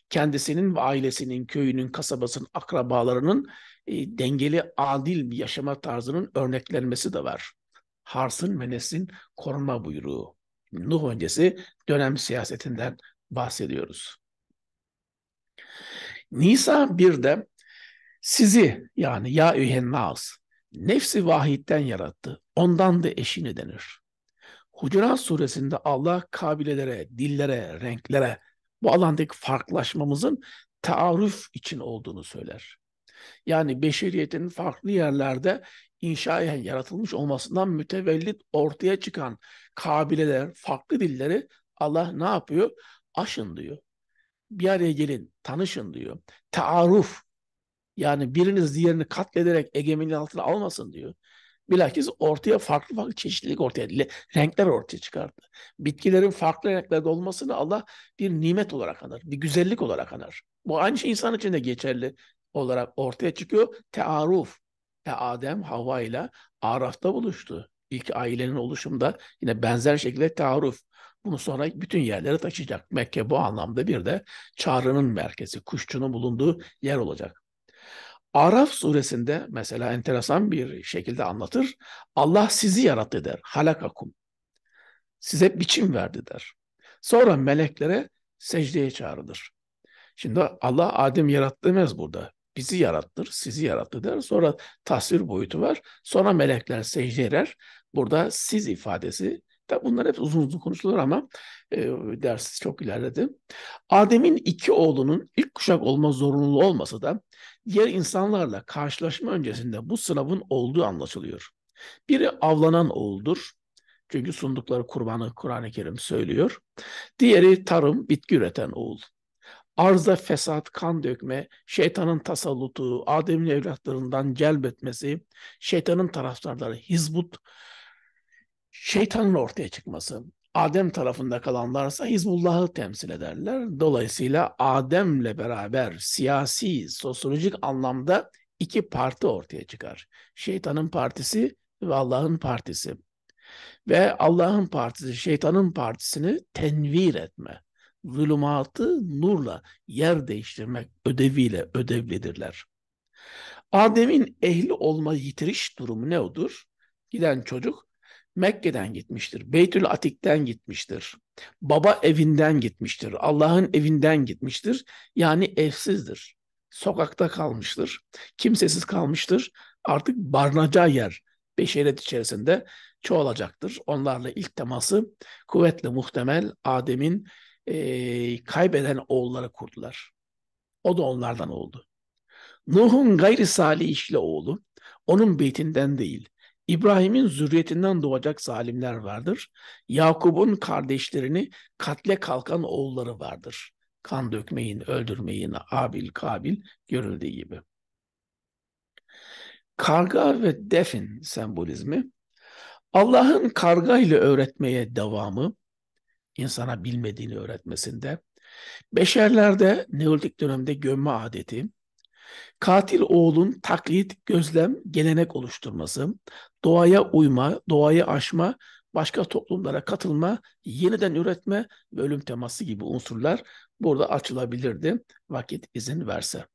S1: kendisinin ve ailesinin, köyünün, kasabasının, akrabalarının e, dengeli, adil bir yaşama tarzının örneklenmesi de var. Harsın ve neslin korunma buyruğu. Nuh öncesi dönem siyasetinden bahsediyoruz. Nisa bir de sizi yani ya ühennaz nefsi vahitten yarattı. Ondan da eşini denir. Hucurat suresinde Allah kabilelere, dillere, renklere bu alandaki farklılaşmamızın taarruf için olduğunu söyler. Yani beşeriyetin farklı yerlerde inşa yani yaratılmış olmasından mütevellit ortaya çıkan kabileler, farklı dilleri Allah ne yapıyor? Aşın diyor. Bir araya gelin, tanışın diyor. Taaruf, yani biriniz diğerini katlederek egemenliği altına almasın diyor. Bilakis ortaya farklı farklı çeşitlilik ortaya, renkler ortaya çıkarttı. Bitkilerin farklı renklerde olmasını Allah bir nimet olarak anar, bir güzellik olarak anar. Bu aynı şey insan için de geçerli olarak ortaya çıkıyor. Tearuf. E Adem Havva ile Araf'ta buluştu. İlk ailenin oluşumda yine benzer şekilde tearuf. Bunu sonra bütün yerlere taşıyacak. Mekke bu anlamda bir de çağrının merkezi, kuşçunun bulunduğu yer olacak. Araf suresinde mesela enteresan bir şekilde anlatır. Allah sizi yarattı der. Halakakum. Size biçim verdi der. Sonra meleklere secdeye çağrılır. Şimdi Allah Adem yarattı demez burada bizi yarattır, sizi yarattı der. Sonra tasvir boyutu var. Sonra melekler secde eder. Burada siz ifadesi. Tabi bunlar hep uzun uzun konuşulur ama e, ders çok ilerledi. Adem'in iki oğlunun ilk kuşak olma zorunluluğu olmasa da diğer insanlarla karşılaşma öncesinde bu sınavın olduğu anlaşılıyor. Biri avlanan oğuldur. Çünkü sundukları kurbanı Kur'an-ı Kerim söylüyor. Diğeri tarım, bitki üreten oğul arza fesat, kan dökme, şeytanın tasallutu, Adem'in evlatlarından celbetmesi, şeytanın taraftarları, hizbut, şeytanın ortaya çıkması. Adem tarafında kalanlarsa Hizbullah'ı temsil ederler. Dolayısıyla Adem'le beraber siyasi, sosyolojik anlamda iki parti ortaya çıkar. Şeytanın partisi ve Allah'ın partisi. Ve Allah'ın partisi, şeytanın partisini tenvir etme zulümatı nurla yer değiştirmek ödeviyle ödevlidirler. Adem'in ehli olma yitiriş durumu ne odur? Giden çocuk Mekke'den gitmiştir. Beytül Atik'ten gitmiştir. Baba evinden gitmiştir. Allah'ın evinden gitmiştir. Yani evsizdir. Sokakta kalmıştır. Kimsesiz kalmıştır. Artık barınacağı yer beşeret içerisinde çoğalacaktır. Onlarla ilk teması kuvvetle muhtemel Adem'in e, kaybeden oğulları kurdular. O da onlardan oldu. Nuh'un gayri salih işle oğlu, onun beytinden değil, İbrahim'in zürriyetinden doğacak zalimler vardır. Yakub'un kardeşlerini katle kalkan oğulları vardır. Kan dökmeyin, öldürmeyin, abil kabil görüldüğü gibi. Karga ve defin sembolizmi, Allah'ın karga ile öğretmeye devamı, insana bilmediğini öğretmesinde, beşerlerde Neolitik dönemde gömme adeti, katil oğlun taklit, gözlem, gelenek oluşturması, doğaya uyma, doğayı aşma, başka toplumlara katılma, yeniden üretme ve ölüm teması gibi unsurlar burada açılabilirdi vakit izin verse.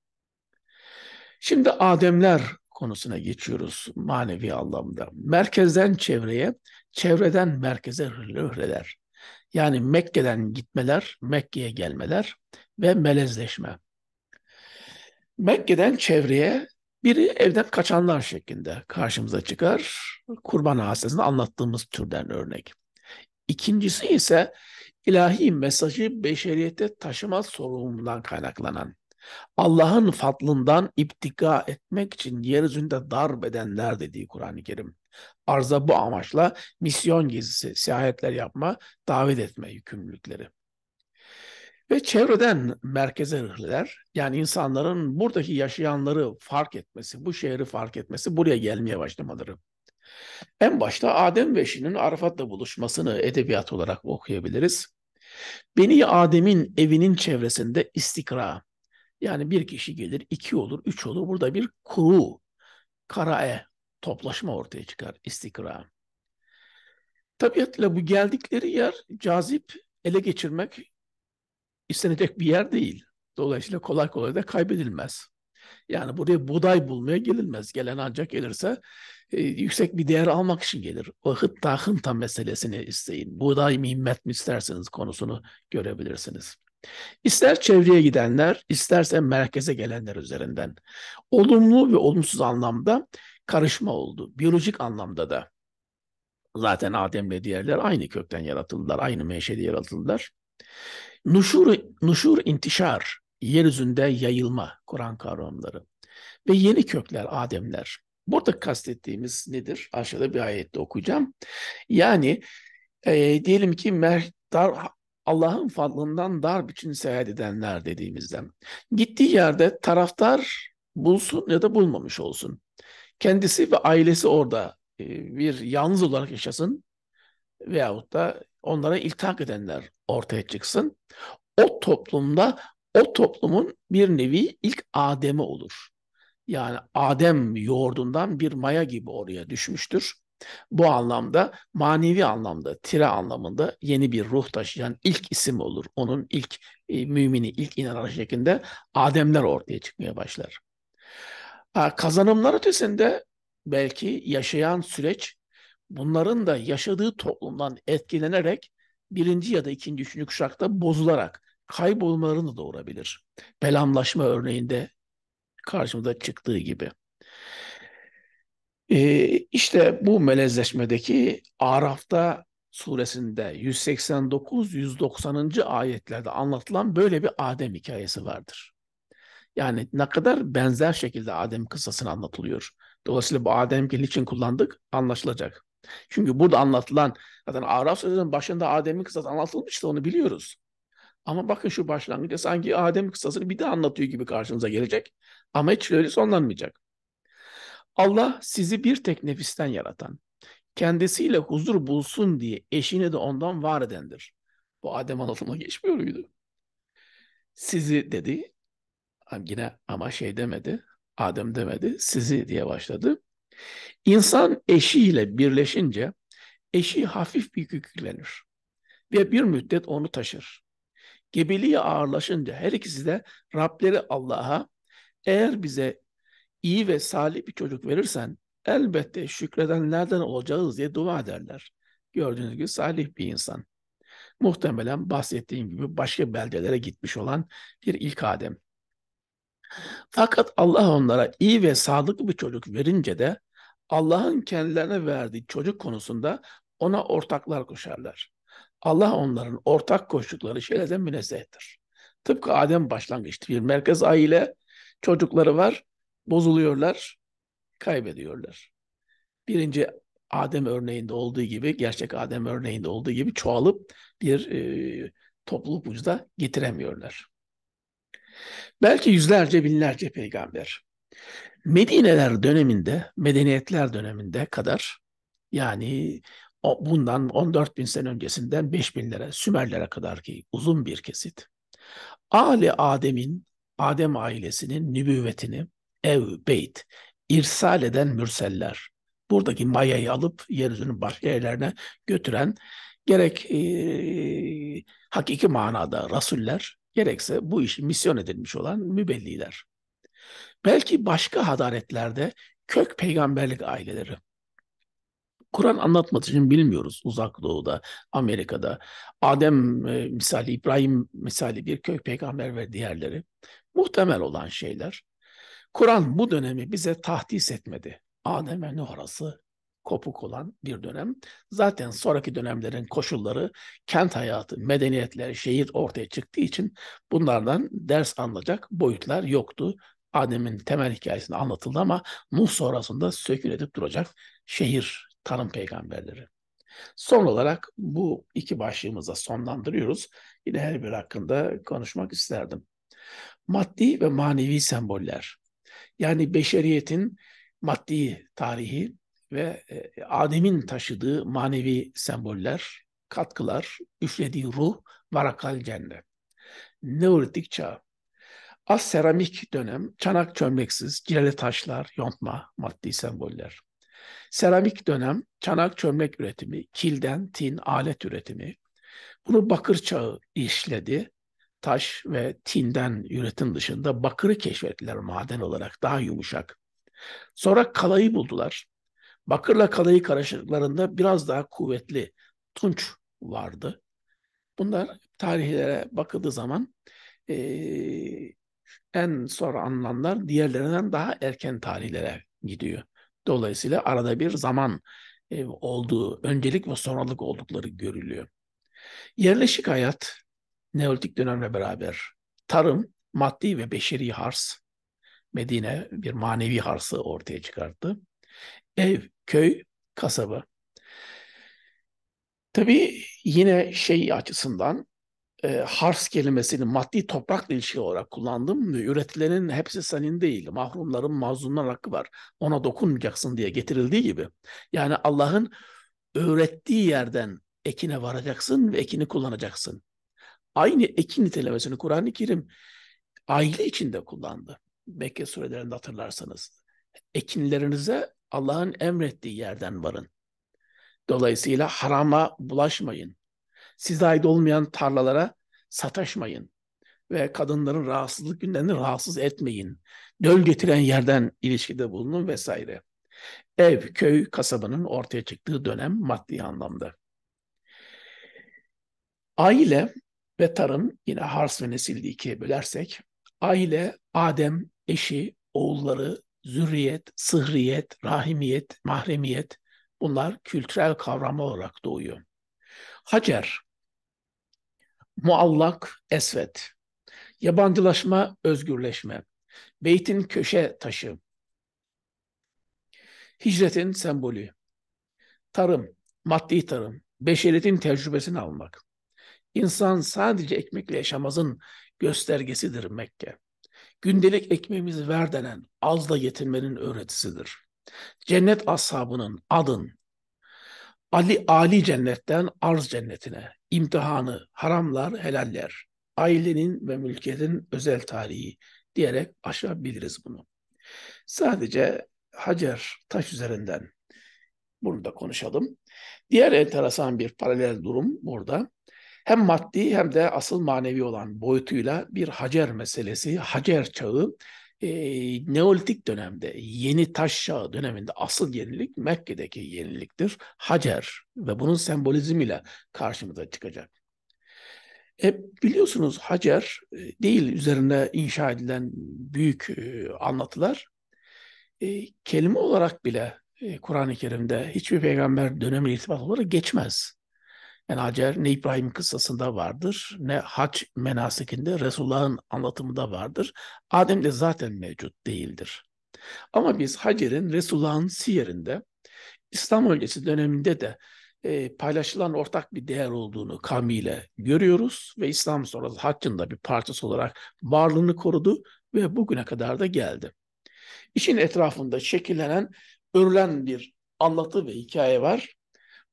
S1: Şimdi Ademler konusuna geçiyoruz manevi anlamda. Merkezden çevreye, çevreden merkeze rühreler. Yani Mekke'den gitmeler, Mekke'ye gelmeler ve melezleşme. Mekke'den çevreye biri evden kaçanlar şeklinde karşımıza çıkar. Kurban hastasında anlattığımız türden örnek. İkincisi ise ilahi mesajı beşeriyete taşıma sorumluluğundan kaynaklanan, Allah'ın fatlından iptika etmek için yeryüzünde darbedenler dediği Kur'an-ı Kerim. Arza bu amaçla misyon gezisi, seyahatler yapma, davet etme yükümlülükleri. Ve çevreden merkeze rıhliler, yani insanların buradaki yaşayanları fark etmesi, bu şehri fark etmesi, buraya gelmeye başlamaları. En başta Adem ve Şin'in Arafat'la buluşmasını edebiyat olarak okuyabiliriz. Beni Adem'in evinin çevresinde istikra, yani bir kişi gelir, iki olur, üç olur. Burada bir kuru, karae toplaşma ortaya çıkar, istikrar. Tabiatla bu geldikleri yer cazip, ele geçirmek istenecek bir yer değil. Dolayısıyla kolay kolay da kaybedilmez. Yani buraya buğday bulmaya gelinmez. Gelen ancak gelirse e, yüksek bir değer almak için gelir. O hıtta hınta meselesini isteyin. Buğday mı himmet mi isterseniz konusunu görebilirsiniz. İster çevreye gidenler, isterse merkeze gelenler üzerinden. Olumlu ve olumsuz anlamda karışma oldu. Biyolojik anlamda da zaten Adem'le diğerler aynı kökten yaratıldılar, aynı menşede yaratıldılar. Nuşur, nuşur intişar, yeryüzünde yayılma Kur'an kavramları ve yeni kökler Ademler. Burada kastettiğimiz nedir? Aşağıda bir ayette okuyacağım. Yani e, diyelim ki dar, Allah'ın fadlından dar biçim seyahat edenler dediğimizden. Gittiği yerde taraftar bulsun ya da bulmamış olsun kendisi ve ailesi orada e, bir yalnız olarak yaşasın veyahut da onlara iltihak edenler ortaya çıksın. O toplumda o toplumun bir nevi ilk Adem'i olur. Yani Adem yoğurdundan bir maya gibi oraya düşmüştür. Bu anlamda manevi anlamda, tire anlamında yeni bir ruh taşıyan ilk isim olur. Onun ilk e, mümini, ilk inanan şeklinde Ademler ortaya çıkmaya başlar. Kazanımlar ötesinde belki yaşayan süreç bunların da yaşadığı toplumdan etkilenerek birinci ya da ikinci, üçüncü kuşakta bozularak kaybolmalarını da doğurabilir. Belamlaşma örneğinde karşımıza çıktığı gibi. Ee, işte bu melezleşmedeki Araf'ta suresinde 189-190. ayetlerde anlatılan böyle bir Adem hikayesi vardır. Yani ne kadar benzer şekilde Adem kıssasını anlatılıyor. Dolayısıyla bu Adem'i için kullandık anlaşılacak. Çünkü burada anlatılan zaten Araf sözünün başında Adem'in kıssası anlatılmıştı onu biliyoruz. Ama bakın şu başlangıçta sanki Adem kıssasını bir de anlatıyor gibi karşımıza gelecek. Ama hiç öyle sonlanmayacak. Allah sizi bir tek nefisten yaratan, kendisiyle huzur bulsun diye eşini de ondan var edendir. Bu Adem anlatılma geçmiyor muydu? Sizi dedi, yine ama şey demedi, Adem demedi, sizi diye başladı. İnsan eşiyle birleşince eşi hafif bir yüklenir ve bir müddet onu taşır. Gebeliği ağırlaşınca her ikisi de Rableri Allah'a eğer bize iyi ve salih bir çocuk verirsen elbette şükredenlerden olacağız diye dua ederler. Gördüğünüz gibi salih bir insan. Muhtemelen bahsettiğim gibi başka beldelere gitmiş olan bir ilk Adem. Fakat Allah onlara iyi ve sağlıklı bir çocuk verince de Allah'ın kendilerine verdiği çocuk konusunda ona ortaklar koşarlar. Allah onların ortak koştukları şeylerden münezzehtir. Tıpkı Adem başlangıçtı. Bir merkez aile çocukları var, bozuluyorlar, kaybediyorlar. Birinci Adem örneğinde olduğu gibi, gerçek Adem örneğinde olduğu gibi çoğalıp bir e, topluluk ucuda getiremiyorlar. Belki yüzlerce, binlerce peygamber. Medineler döneminde, medeniyetler döneminde kadar yani bundan 14 bin sene öncesinden 5 binlere, Sümerlere kadar ki uzun bir kesit. Ali Adem'in, Adem ailesinin nübüvvetini ev, beyt, irsal eden mürseller, buradaki mayayı alıp yeryüzünün başka yerlerine götüren gerek e, hakiki manada rasuller gerekse bu işi misyon edilmiş olan mübelliler. Belki başka hadaretlerde kök peygamberlik aileleri. Kur'an anlatmadığı için bilmiyoruz uzak doğuda, Amerika'da. Adem e, misali, İbrahim misali bir kök peygamber ve diğerleri. Muhtemel olan şeyler. Kur'an bu dönemi bize tahdis etmedi. Adem ve Nuh arası kopuk olan bir dönem. Zaten sonraki dönemlerin koşulları, kent hayatı, medeniyetler, şehir ortaya çıktığı için bunlardan ders alınacak boyutlar yoktu. Adem'in temel hikayesini anlatıldı ama Nuh sonrasında sökül edip duracak şehir tarım peygamberleri. Son olarak bu iki başlığımızla sonlandırıyoruz. Yine her bir hakkında konuşmak isterdim. Maddi ve manevi semboller. Yani beşeriyetin maddi tarihi ve e, e, Adem'in taşıdığı manevi semboller, katkılar, üflediği ruh, varakal cennet. Neolitik çağ. Az seramik dönem, çanak çömleksiz, cileli taşlar, yontma, maddi semboller. Seramik dönem, çanak çömlek üretimi, kilden, tin, alet üretimi. Bunu bakır çağı işledi. Taş ve tinden üretim dışında bakırı keşfettiler maden olarak, daha yumuşak. Sonra kalayı buldular. Bakır'la Kalay'ı karışıklarında biraz daha kuvvetli Tunç vardı. Bunlar tarihlere bakıldığı zaman e, en sonra anılanlar diğerlerinden daha erken tarihlere gidiyor. Dolayısıyla arada bir zaman e, olduğu, öncelik ve sonralık oldukları görülüyor. Yerleşik hayat, Neolitik dönemle beraber tarım, maddi ve beşeri hars, Medine bir manevi harsı ortaya çıkarttı. Ev, köy, kasaba. Tabii yine şey açısından e, hars kelimesini maddi toprakla ilişki olarak kullandım. Üretilenin hepsi senin değil. Mahrumların, mazlumların hakkı var. Ona dokunmayacaksın diye getirildiği gibi. Yani Allah'ın öğrettiği yerden ekine varacaksın ve ekini kullanacaksın. Aynı ekin nitelemesini Kur'an-ı Kerim aile içinde kullandı. Mekke surelerinde hatırlarsanız. Ekinlerinize Allah'ın emrettiği yerden varın. Dolayısıyla harama bulaşmayın. Size ait olmayan tarlalara sataşmayın. Ve kadınların rahatsızlık günlerini rahatsız etmeyin. Döl getiren yerden ilişkide bulunun vesaire. Ev, köy, kasabanın ortaya çıktığı dönem maddi anlamda. Aile ve tarım yine hars ve nesildi ikiye bölersek. Aile, Adem, eşi, oğulları, zürriyet, sıhriyet, rahimiyet, mahremiyet bunlar kültürel kavram olarak doğuyor. Hacer, muallak, esvet, yabancılaşma, özgürleşme, beytin köşe taşı, hicretin sembolü, tarım, maddi tarım, beşeriyetin tecrübesini almak, İnsan sadece ekmekle yaşamazın göstergesidir Mekke gündelik ekmeğimizi ver denen azla yetinmenin öğretisidir. Cennet ashabının adın Ali Ali cennetten arz cennetine, imtihanı, haramlar, helaller, ailenin ve mülkiyetin özel tarihi diyerek aşabiliriz bunu. Sadece Hacer taş üzerinden bunu da konuşalım. Diğer enteresan bir paralel durum burada hem maddi hem de asıl manevi olan boyutuyla bir Hacer meselesi, Hacer çağı e, Neolitik dönemde yeni taş çağı döneminde asıl yenilik Mekke'deki yeniliktir. Hacer ve bunun sembolizmiyle karşımıza çıkacak. E, biliyorsunuz Hacer e, değil üzerine inşa edilen büyük e, anlatılar. E, kelime olarak bile e, Kur'an-ı Kerim'de hiçbir peygamber dönemi irtibat olarak geçmez. Yani Hacer ne İbrahim kıssasında vardır ne hac menasikinde Resulullah'ın anlatımında vardır. Adem de zaten mevcut değildir. Ama biz Hacer'in Resulullah'ın siyerinde İslam öncesi döneminde de e, paylaşılan ortak bir değer olduğunu kavmiyle görüyoruz ve İslam sonrası haccın da bir parçası olarak varlığını korudu ve bugüne kadar da geldi. İşin etrafında şekillenen, örülen bir anlatı ve hikaye var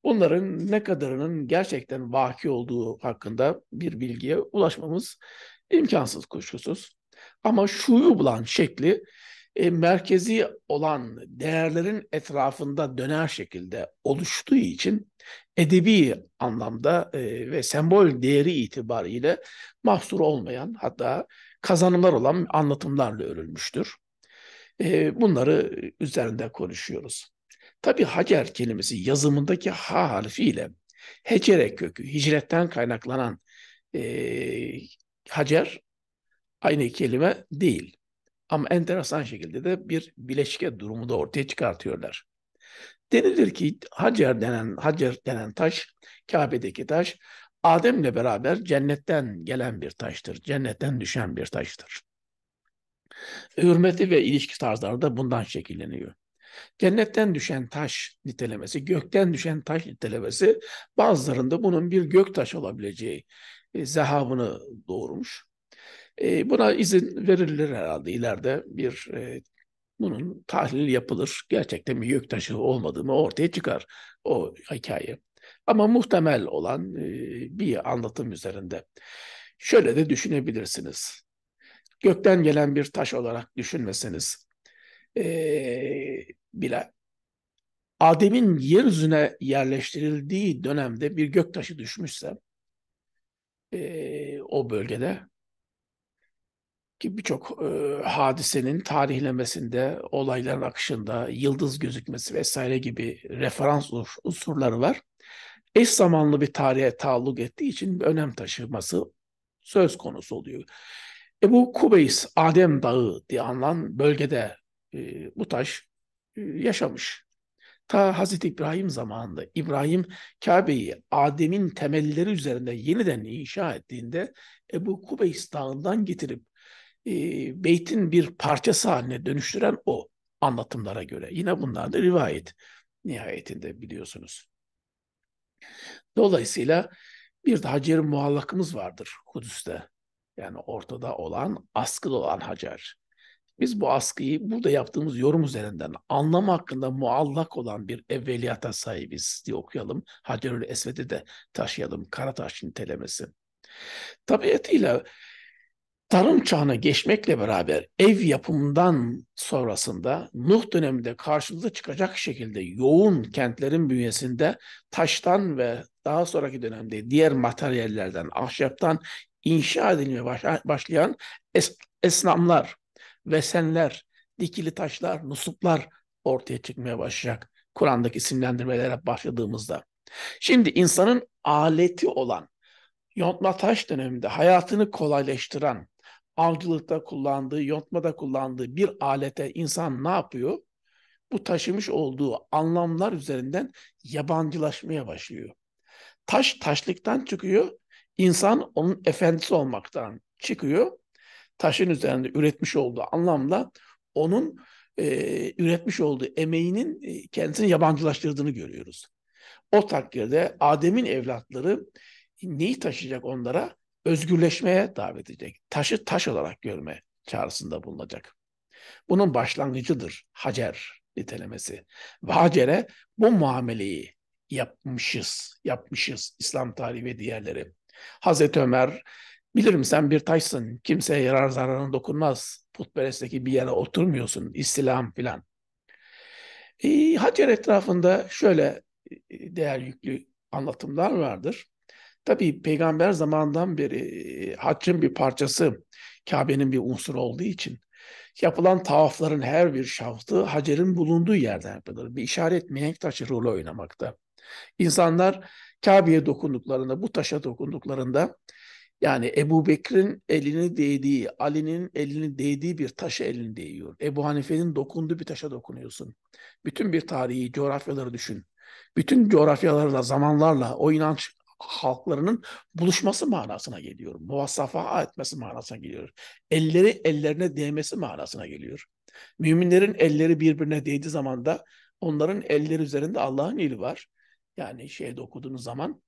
S1: Bunların ne kadarının gerçekten vaki olduğu hakkında bir bilgiye ulaşmamız imkansız kuşkusuz. Ama şuyu bulan şekli e, merkezi olan değerlerin etrafında döner şekilde oluştuğu için edebi anlamda e, ve sembol değeri itibariyle mahsur olmayan hatta kazanımlar olan anlatımlarla örülmüştür. E, bunları üzerinde konuşuyoruz. Tabi Hacer kelimesi yazımındaki ha harfiyle hecere kökü, hicretten kaynaklanan e, Hacer aynı kelime değil. Ama enteresan şekilde de bir bileşke durumu da ortaya çıkartıyorlar. Denilir ki Hacer denen Hacer denen taş, Kabe'deki taş Adem'le beraber cennetten gelen bir taştır. Cennetten düşen bir taştır. Hürmeti ve ilişki tarzları da bundan şekilleniyor. Cennetten düşen taş nitelemesi, gökten düşen taş nitelemesi bazılarında bunun bir gök taş olabileceği e, zehabını doğurmuş. E, buna izin verilir herhalde ileride bir e, bunun tahlil yapılır. Gerçekten bir gök taşı olmadığı mı ortaya çıkar o hikaye. Ama muhtemel olan e, bir anlatım üzerinde. Şöyle de düşünebilirsiniz. Gökten gelen bir taş olarak düşünmeseniz. E, bile Adem'in yeryüzüne yerleştirildiği dönemde bir göktaşı düşmüşse e, o bölgede ki birçok e, hadisenin tarihlemesinde, olayların akışında, yıldız gözükmesi vesaire gibi referans unsurları var. Eş zamanlı bir tarihe taalluk ettiği için önem taşıması söz konusu oluyor. E bu Kubeys, Adem Dağı diye anılan bölgede e, bu taş yaşamış. Ta Hazreti İbrahim zamanında İbrahim Kabe'yi Adem'in temelleri üzerinde yeniden inşa ettiğinde Ebu Kubeys Dağı'ndan getirip e, beytin bir parçası haline dönüştüren o anlatımlara göre. Yine bunlar da rivayet nihayetinde biliyorsunuz. Dolayısıyla bir de Hacer-i Muallak'ımız vardır Kudüs'te. Yani ortada olan, askılı olan Hacer. Biz bu askıyı burada yaptığımız yorum üzerinden anlam hakkında muallak olan bir evveliyata sahibiz diye okuyalım. Hacerül Esved'i de taşıyalım. Karataş nitelemesi. Tabiatıyla tarım çağına geçmekle beraber ev yapımından sonrasında Nuh döneminde karşımıza çıkacak şekilde yoğun kentlerin bünyesinde taştan ve daha sonraki dönemde diğer materyallerden, ahşaptan inşa edilmeye başlayan es esnamlar resenler, dikili taşlar, nusuplar ortaya çıkmaya başlayacak. Kur'an'daki isimlendirmelere başladığımızda. Şimdi insanın aleti olan yontma taş döneminde hayatını kolaylaştıran, avcılıkta kullandığı, yontmada kullandığı bir alete insan ne yapıyor? Bu taşımış olduğu anlamlar üzerinden yabancılaşmaya başlıyor. Taş taşlıktan çıkıyor, insan onun efendisi olmaktan çıkıyor, taşın üzerinde üretmiş olduğu anlamda onun e, üretmiş olduğu emeğinin e, kendisini yabancılaştırdığını görüyoruz. O takdirde Adem'in evlatları neyi taşıyacak onlara? Özgürleşmeye davet edecek. Taşı taş olarak görme çağrısında bulunacak. Bunun başlangıcıdır Hacer nitelemesi. Ve Hacer'e bu muameleyi yapmışız, yapmışız İslam tarihi ve diğerleri. Hazreti Ömer Bilirim sen bir taşsın, kimseye yarar zararına dokunmaz, putperesteki bir yere oturmuyorsun, İslam filan. E, Hacer etrafında şöyle e, değer yüklü anlatımlar vardır. Tabi peygamber zamandan beri e, haccın bir parçası, Kabe'nin bir unsuru olduğu için yapılan tavafların her bir şaftı Hacer'in bulunduğu yerden yapılır. Bir işaret mihenk taşı rolü oynamakta. İnsanlar Kabe'ye dokunduklarında, bu taşa dokunduklarında yani Ebu Bekir'in elini değdiği, Ali'nin elini değdiği bir taşa elini değiyor. Ebu Hanife'nin dokunduğu bir taşa dokunuyorsun. Bütün bir tarihi, coğrafyaları düşün. Bütün coğrafyalarla, zamanlarla o inanç halklarının buluşması manasına geliyor. Muvassafa etmesi manasına geliyor. Elleri ellerine değmesi manasına geliyor. Müminlerin elleri birbirine değdiği zaman da onların elleri üzerinde Allah'ın eli var. Yani şeyde okuduğunuz zaman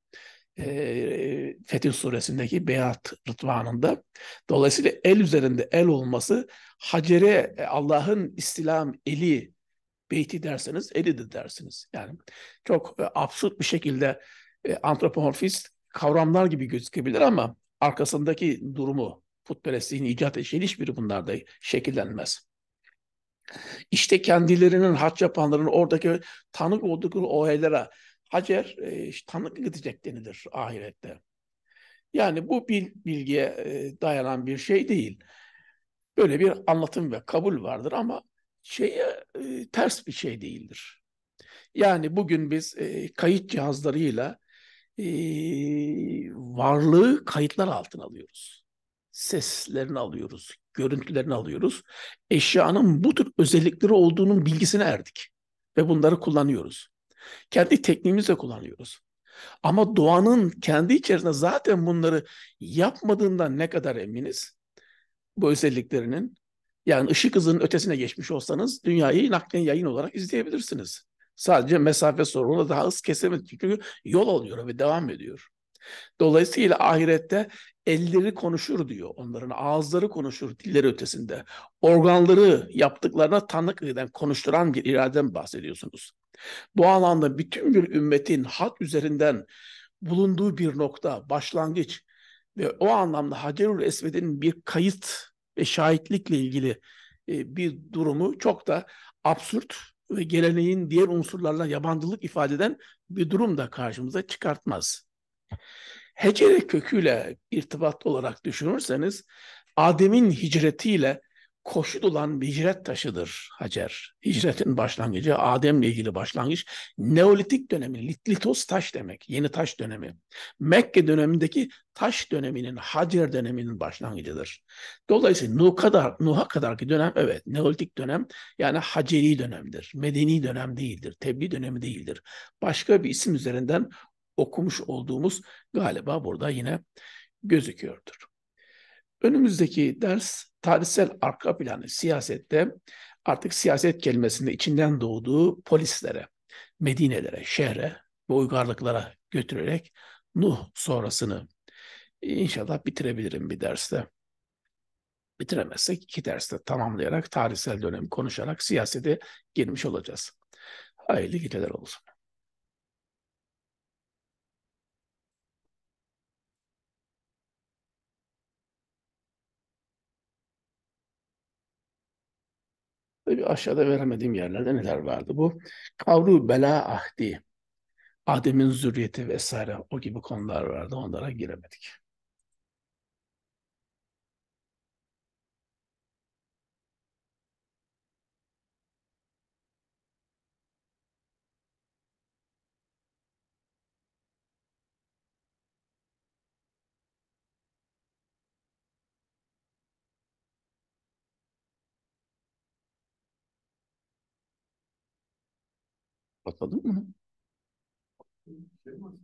S1: e, Fetih suresindeki Beyat Rıdvanı'nda. Dolayısıyla el üzerinde el olması Hacer'e e, Allah'ın istilam eli beyti derseniz elidir dersiniz. Yani çok e, absürt bir şekilde e, antropomorfist kavramlar gibi gözükebilir ama arkasındaki durumu putperestliğin icat edişi hiçbiri bunlarda şekillenmez. İşte kendilerinin haç yapanların oradaki tanık oldukları olaylara Hacer e, tanık gidecek denilir ahirette. Yani bu bil, bilgiye e, dayanan bir şey değil. Böyle bir anlatım ve kabul vardır ama şeye e, ters bir şey değildir. Yani bugün biz e, kayıt cihazlarıyla e, varlığı kayıtlar altına alıyoruz. Seslerini alıyoruz, görüntülerini alıyoruz. Eşyanın bu tür özellikleri olduğunun bilgisine erdik ve bunları kullanıyoruz. Kendi tekniğimizle kullanıyoruz. Ama doğanın kendi içerisinde zaten bunları yapmadığından ne kadar eminiz? Bu özelliklerinin yani ışık hızının ötesine geçmiş olsanız dünyayı naklen yayın olarak izleyebilirsiniz. Sadece mesafe sorunu daha hız kesemez çünkü yol alıyor ve devam ediyor. Dolayısıyla ahirette elleri konuşur diyor onların. Ağızları konuşur dilleri ötesinde. Organları yaptıklarına tanık eden konuşturan bir iraden bahsediyorsunuz. Bu alanda bütün bir ümmetin hat üzerinden bulunduğu bir nokta, başlangıç ve o anlamda Hacerül Esved'in bir kayıt ve şahitlikle ilgili e, bir durumu çok da absürt ve geleneğin diğer unsurlarla yabancılık ifade eden bir durum da karşımıza çıkartmaz. Hecere köküyle irtibatlı olarak düşünürseniz Adem'in hicretiyle koşu olan bir hicret taşıdır Hacer. Hicretin başlangıcı, Adem'le ilgili başlangıç. Neolitik dönemi, litos taş demek, yeni taş dönemi. Mekke dönemindeki taş döneminin, Hacer döneminin başlangıcıdır. Dolayısıyla Nuh kadar, Nuh'a kadarki dönem evet, Neolitik dönem yani Haceri dönemdir. Medeni dönem değildir, tebliğ dönemi değildir. Başka bir isim üzerinden okumuş olduğumuz galiba burada yine gözüküyordur. Önümüzdeki ders tarihsel arka planı siyasette artık siyaset kelimesinde içinden doğduğu polislere, Medine'lere, şehre ve uygarlıklara götürerek Nuh sonrasını inşallah bitirebilirim bir derste. Bitiremezsek iki derste tamamlayarak tarihsel dönemi konuşarak siyasete girmiş olacağız. Hayırlı geceler olsun. Böyle aşağıda veremediğim yerlerde neler vardı? Bu kavru bela ahdi, Adem'in zürriyeti vesaire o gibi konular vardı. Onlara giremedik. Bakalım mı? Şey